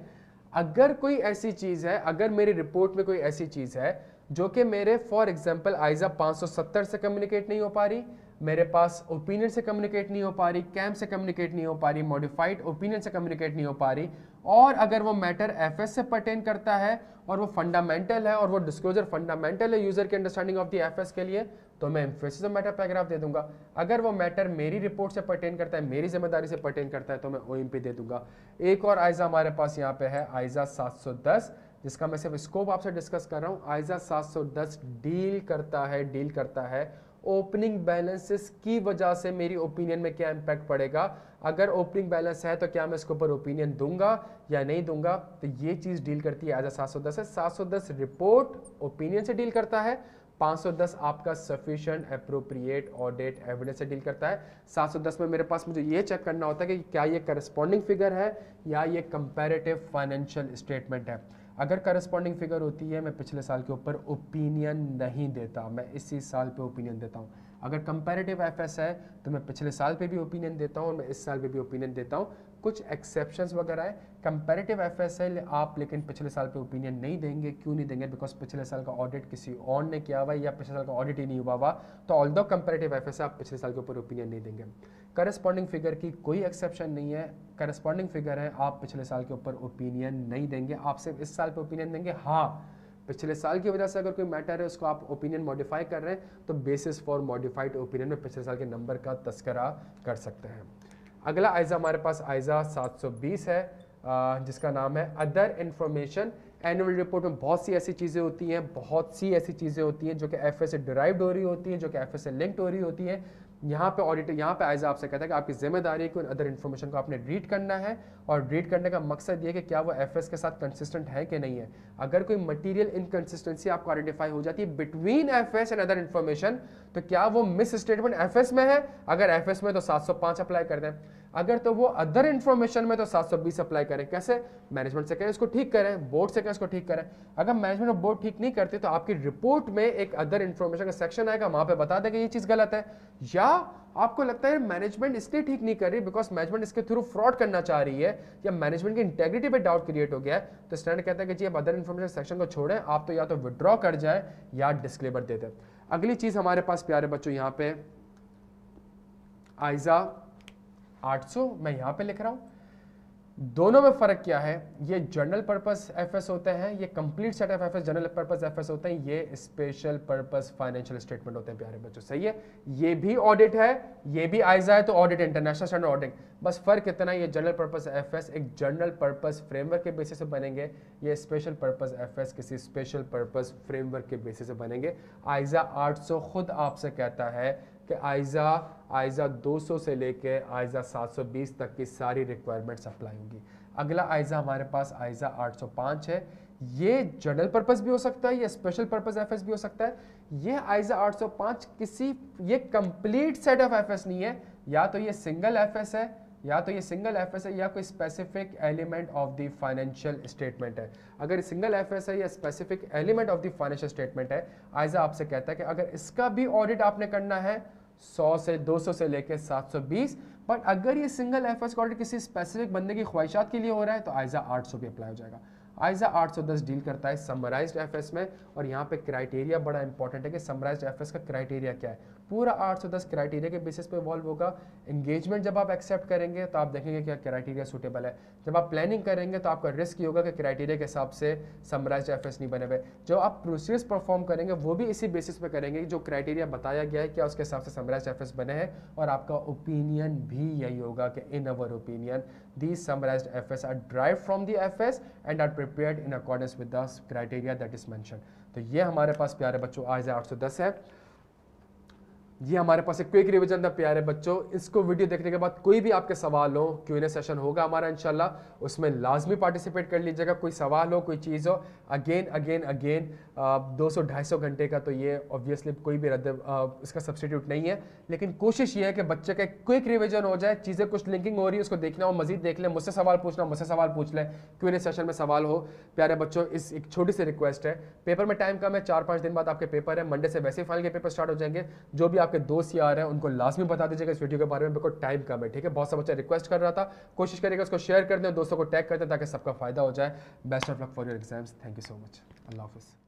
अगर कोई ऐसी चीज़ है अगर मेरी रिपोर्ट में कोई ऐसी चीज़ है जो कि मेरे फॉर एग्जाम्पल आयजा 570 से कम्युनिकेट नहीं हो पा रही मेरे पास ओपिनियन से कम्युनिकेट नहीं हो पा रही कैम्प से कम्युनिकेट नहीं हो पा रही मॉडिफाइड ओपिनियन से कम्युनिकेट नहीं हो पा रही और अगर वो मैटर एफ से पर्टेन करता है और वो फंडामेंटल है और वो डिस्क्लोजर फंडामेंटल है यूज़र के अंडरस्टैंडिंग ऑफ दी एफ के लिए तो मैं इम्फेसिस मैटर पैराग्राफ दे दूंगा अगर वो मैटर मेरी रिपोर्ट से पर्टेन करता है मेरी जिम्मेदारी से पर्टेन करता है तो मैं ओ दे दूंगा एक और आयजा हमारे पास यहाँ पे है आयजा सात जिसका मैं सिर्फ स्कोप आपसे डिस्कस कर रहा हूँ आयजा सात डील करता है डील करता है ओपनिंग बैलेंसेस की वजह से मेरी ओपिनियन में क्या इम्पैक्ट पड़ेगा अगर ओपनिंग बैलेंस है तो क्या मैं इसके ऊपर ओपिनियन दूंगा या नहीं दूंगा तो ये चीज़ डील करती है एज अ सात सौ दस है सात सौ दस रिपोर्ट ओपिनियन से डील करता है सौ दस आपका सफिशेंट अप्रोप्रिएट ऑडिट एविडेंस से डील करता है सात सौ दस में मेरे पास मुझे ये चेक करना होता है कि क्या ये करस्पॉन्डिंग फिगर है या ये कंपेरेटिव फाइनेंशियल स्टेटमेंट है अगर करस्पॉन्डिंग फिगर होती है मैं पिछले साल के ऊपर ओपिनियन नहीं देता मैं इसी साल पे ओपिनियन देता हूँ अगर कंपेरेटिव एफ है तो मैं पिछले साल पे भी ओपिनियन देता हूँ और मैं इस साल पे भी ओपिनियन देता हूँ कुछ एक्सेप्शन वगैरह है कंपेरेटिव एफएसएल आप लेकिन पिछले साल पे ओपिनियन नहीं देंगे क्यों नहीं देंगे बिकॉज पिछले साल का ऑडिट किसी और ने किया हुआ या पिछले साल का ऑडिट ही नहीं हुआ हुआ तो ऑल दो कंपेरेटिव एफ आप पिछले साल के ऊपर ओपिनियन नहीं देंगे करस्पॉन्डिंग फिगर की कोई एक्सेप्शन नहीं है करस्पॉन्डिंग फिगर है आप पिछले साल के ऊपर ओपिनियन नहीं देंगे आप सिर्फ इस साल पर ओपिनियन देंगे हाँ पिछले साल की वजह से अगर कोई मैटर है उसको आप ओपिनियन मॉडिफाई कर रहे हैं तो बेसिस फॉर मॉडिफाइड ओपिनियन में पिछले साल के नंबर का तस्करा कर सकते हैं अगला आयज़ा हमारे पास आयज़ा 720 है जिसका नाम है अदर इन्फॉर्मेशन एनुअल रिपोर्ट में बहुत सी ऐसी चीज़ें होती हैं बहुत सी ऐसी चीज़ें होती हैं जो कि एफ ए से डिराइव्ड हो रही होती हैं जो कि एफ ए से लिंक्ड हो रही होती हैं यहाँ पे ऑडिटर यहाँ पे आयजा आपसे कहता है कि आपकी जिम्मेदारी को अदर इन्फॉर्मेशन को आपने रीड करना है और रीड करने का मकसद ये कि क्या वो एफ के साथ कंसिस्टेंट है कि नहीं है अगर कोई मटीरियल इनकन्सिस्टेंसी आपको आइडेंटिफाई हो जाती है between F and other information तो क्या वो मिस स्टेटमेंट एफ में है अगर एफ में तो सात अप्लाई कर दें अगर तो वो अदर इन्फॉर्मेशन में तो 720 अप्लाई करें कैसे मैनेजमेंट से कहें इसको ठीक करें बोर्ड से कहें इसको ठीक करें अगर मैनेजमेंट और बोर्ड ठीक नहीं करते तो आपकी रिपोर्ट में एक अदर इन्फॉर्मेशन का सेक्शन आएगा वहाँ पे बता देगा ये चीज़ गलत है या आपको लगता है मैनेजमेंट इसलिए ठीक नहीं कर रही बिकॉज मैनेजमेंट इसके थ्रू फ्रॉड करना चाह रही है या मैनेजमेंट की इंटेग्रिटी पर डाउट क्रिएट हो गया है तो स्टैंड कहता है कि जी आप अदर इन्फॉर्मेशन सेक्शन को छोड़ें आप तो या तो विड्रॉ कर जाए या डिस्क्लेबर दे दें अगली चीज़ हमारे पास प्यारे बच्चों यहाँ पे आइज़ा 800 मैं यहां पे लिख रहा हूं दोनों में फ़र्क क्या है ये जनरल पर्पस एफएस होते हैं ये complete set of FS general purpose FS होते हैं ये स्पेशल पर्पस फाइनेंशियल स्टेटमेंट होते हैं प्यारे बच्चों सही है ये भी ऑडिट है ये भी आयजा है तो ऑडिट इंटरनेशनल स्टैंडर्ड ऑडिट बस फर्क इतना ये जनरल पर्पस एफएस एक जनरल पर्पस फ्रेमवर्क के बेसिस से बनेंगे ये स्पेशल पर्पस एफ किसी स्पेशल पर्पस फ्रेमवर्क के बेसिस से बनेंगे आयजा आठ खुद आपसे कहता है कि आयजा आयज़ा 200 से लेके आयज़ा 720 तक की सारी रिक्वायरमेंट सप्लाई होंगी अगला आयज़ा हमारे पास आयज़ा 805 है ये जनरल पर्पज भी हो सकता है या स्पेशल पर्पज एफएस भी हो सकता है ये आयज़ा 805 किसी ये कंप्लीट सेट ऑफ एफएस नहीं है या तो ये सिंगल एफएस है या तो ये सिंगल एफ है या कोई specific element of the financial statement है अगर सिंगल एफ है या specific element of the financial statement है आयजा आपसे कहता है कि अगर इसका भी ऑडिट आपने करना है 100 से 200 से लेकर 720 बट अगर ये सिंगल एफ एस किसी स्पेसिफिक बंदे की ख्वाहिशात के लिए हो रहा है तो आयजा 800 भी अप्लाई हो जाएगा आयजा 810 डील करता है समराइज एफ में और यहाँ पे क्राइटेरिया बड़ा इंपॉर्टेंट है कि समराइज एफ का क्राइटेरिया क्या है पूरा 810 क्राइटेरिया के बेसिस पे इवॉल्व होगा इंगेजमेंट जब आप एक्सेप्ट करेंगे तो आप देखेंगे क्या क्राइटेरिया सूटेबल है जब आप प्लानिंग करेंगे तो आपका रिस्क ही होगा कि क्राइटेरिया के हिसाब से समराइज एफ नहीं बने हुए जो आप प्रोसीजर्स परफॉर्म करेंगे वो भी इसी बेसिस पे करेंगे जो क्राइटेरिया बताया गया है क्या उसके हिसाब से समराइज एफ बने हैं और आपका ओपिनियन भी यही होगा कि in our opinion these summarize F R derive from the F and R prepare in accordance with the criteria that is mention तो ये हमारे पास प्यारे बच्चों आज आठ है ये हमारे पास एक क्विक रिविजन था प्यारे बच्चों इसको वीडियो देखने के बाद कोई भी आपके सवाल हो क्यू ए सेशन होगा हमारा इंशाल्लाह उसमें लाजमी पार्टिसिपेट कर लीजिएगा कोई सवाल हो कोई चीज़ हो अगेन अगेन अगेन दो सौ ढाई सौ घंटे का तो ये ऑब्वियसली कोई भी रद्द इसका सब्सटीट्यूट नहीं है लेकिन कोशिश ये है कि बच्चे का क्विक रिविजन हो जाए चीज़ें कुछ लिंकिंग हो रही है उसको देखना हो मजीद देख लें मुझसे सवाल पूछना मुझसे सवाल पूछ लें क्यू ए सेशन में सवाल हो प्यारे बच्चों इस एक छोटी सी रिक्वेस्ट है पेपर में टाइम कम है चार पाँच दिन बाद आपके पेपर है मंडे से वैसे फाइनल के पेपर स्टार्ट हो जाएंगे जो भी आपके दोस्त रहे हैं उनको लास्ट में बता दीजिएगा इस वीडियो के बारे में बिल्कुल टाइम कम है ठीक है बहुत सा बच्चा रिक्वेस्ट कर रहा था कोशिश करिएगा उसको शेयर कर दें दोस्तों को टैग कर दें ताकि सबका फायदा हो जाए best of luck for your exams thank you so much अल्लाह हाफिज़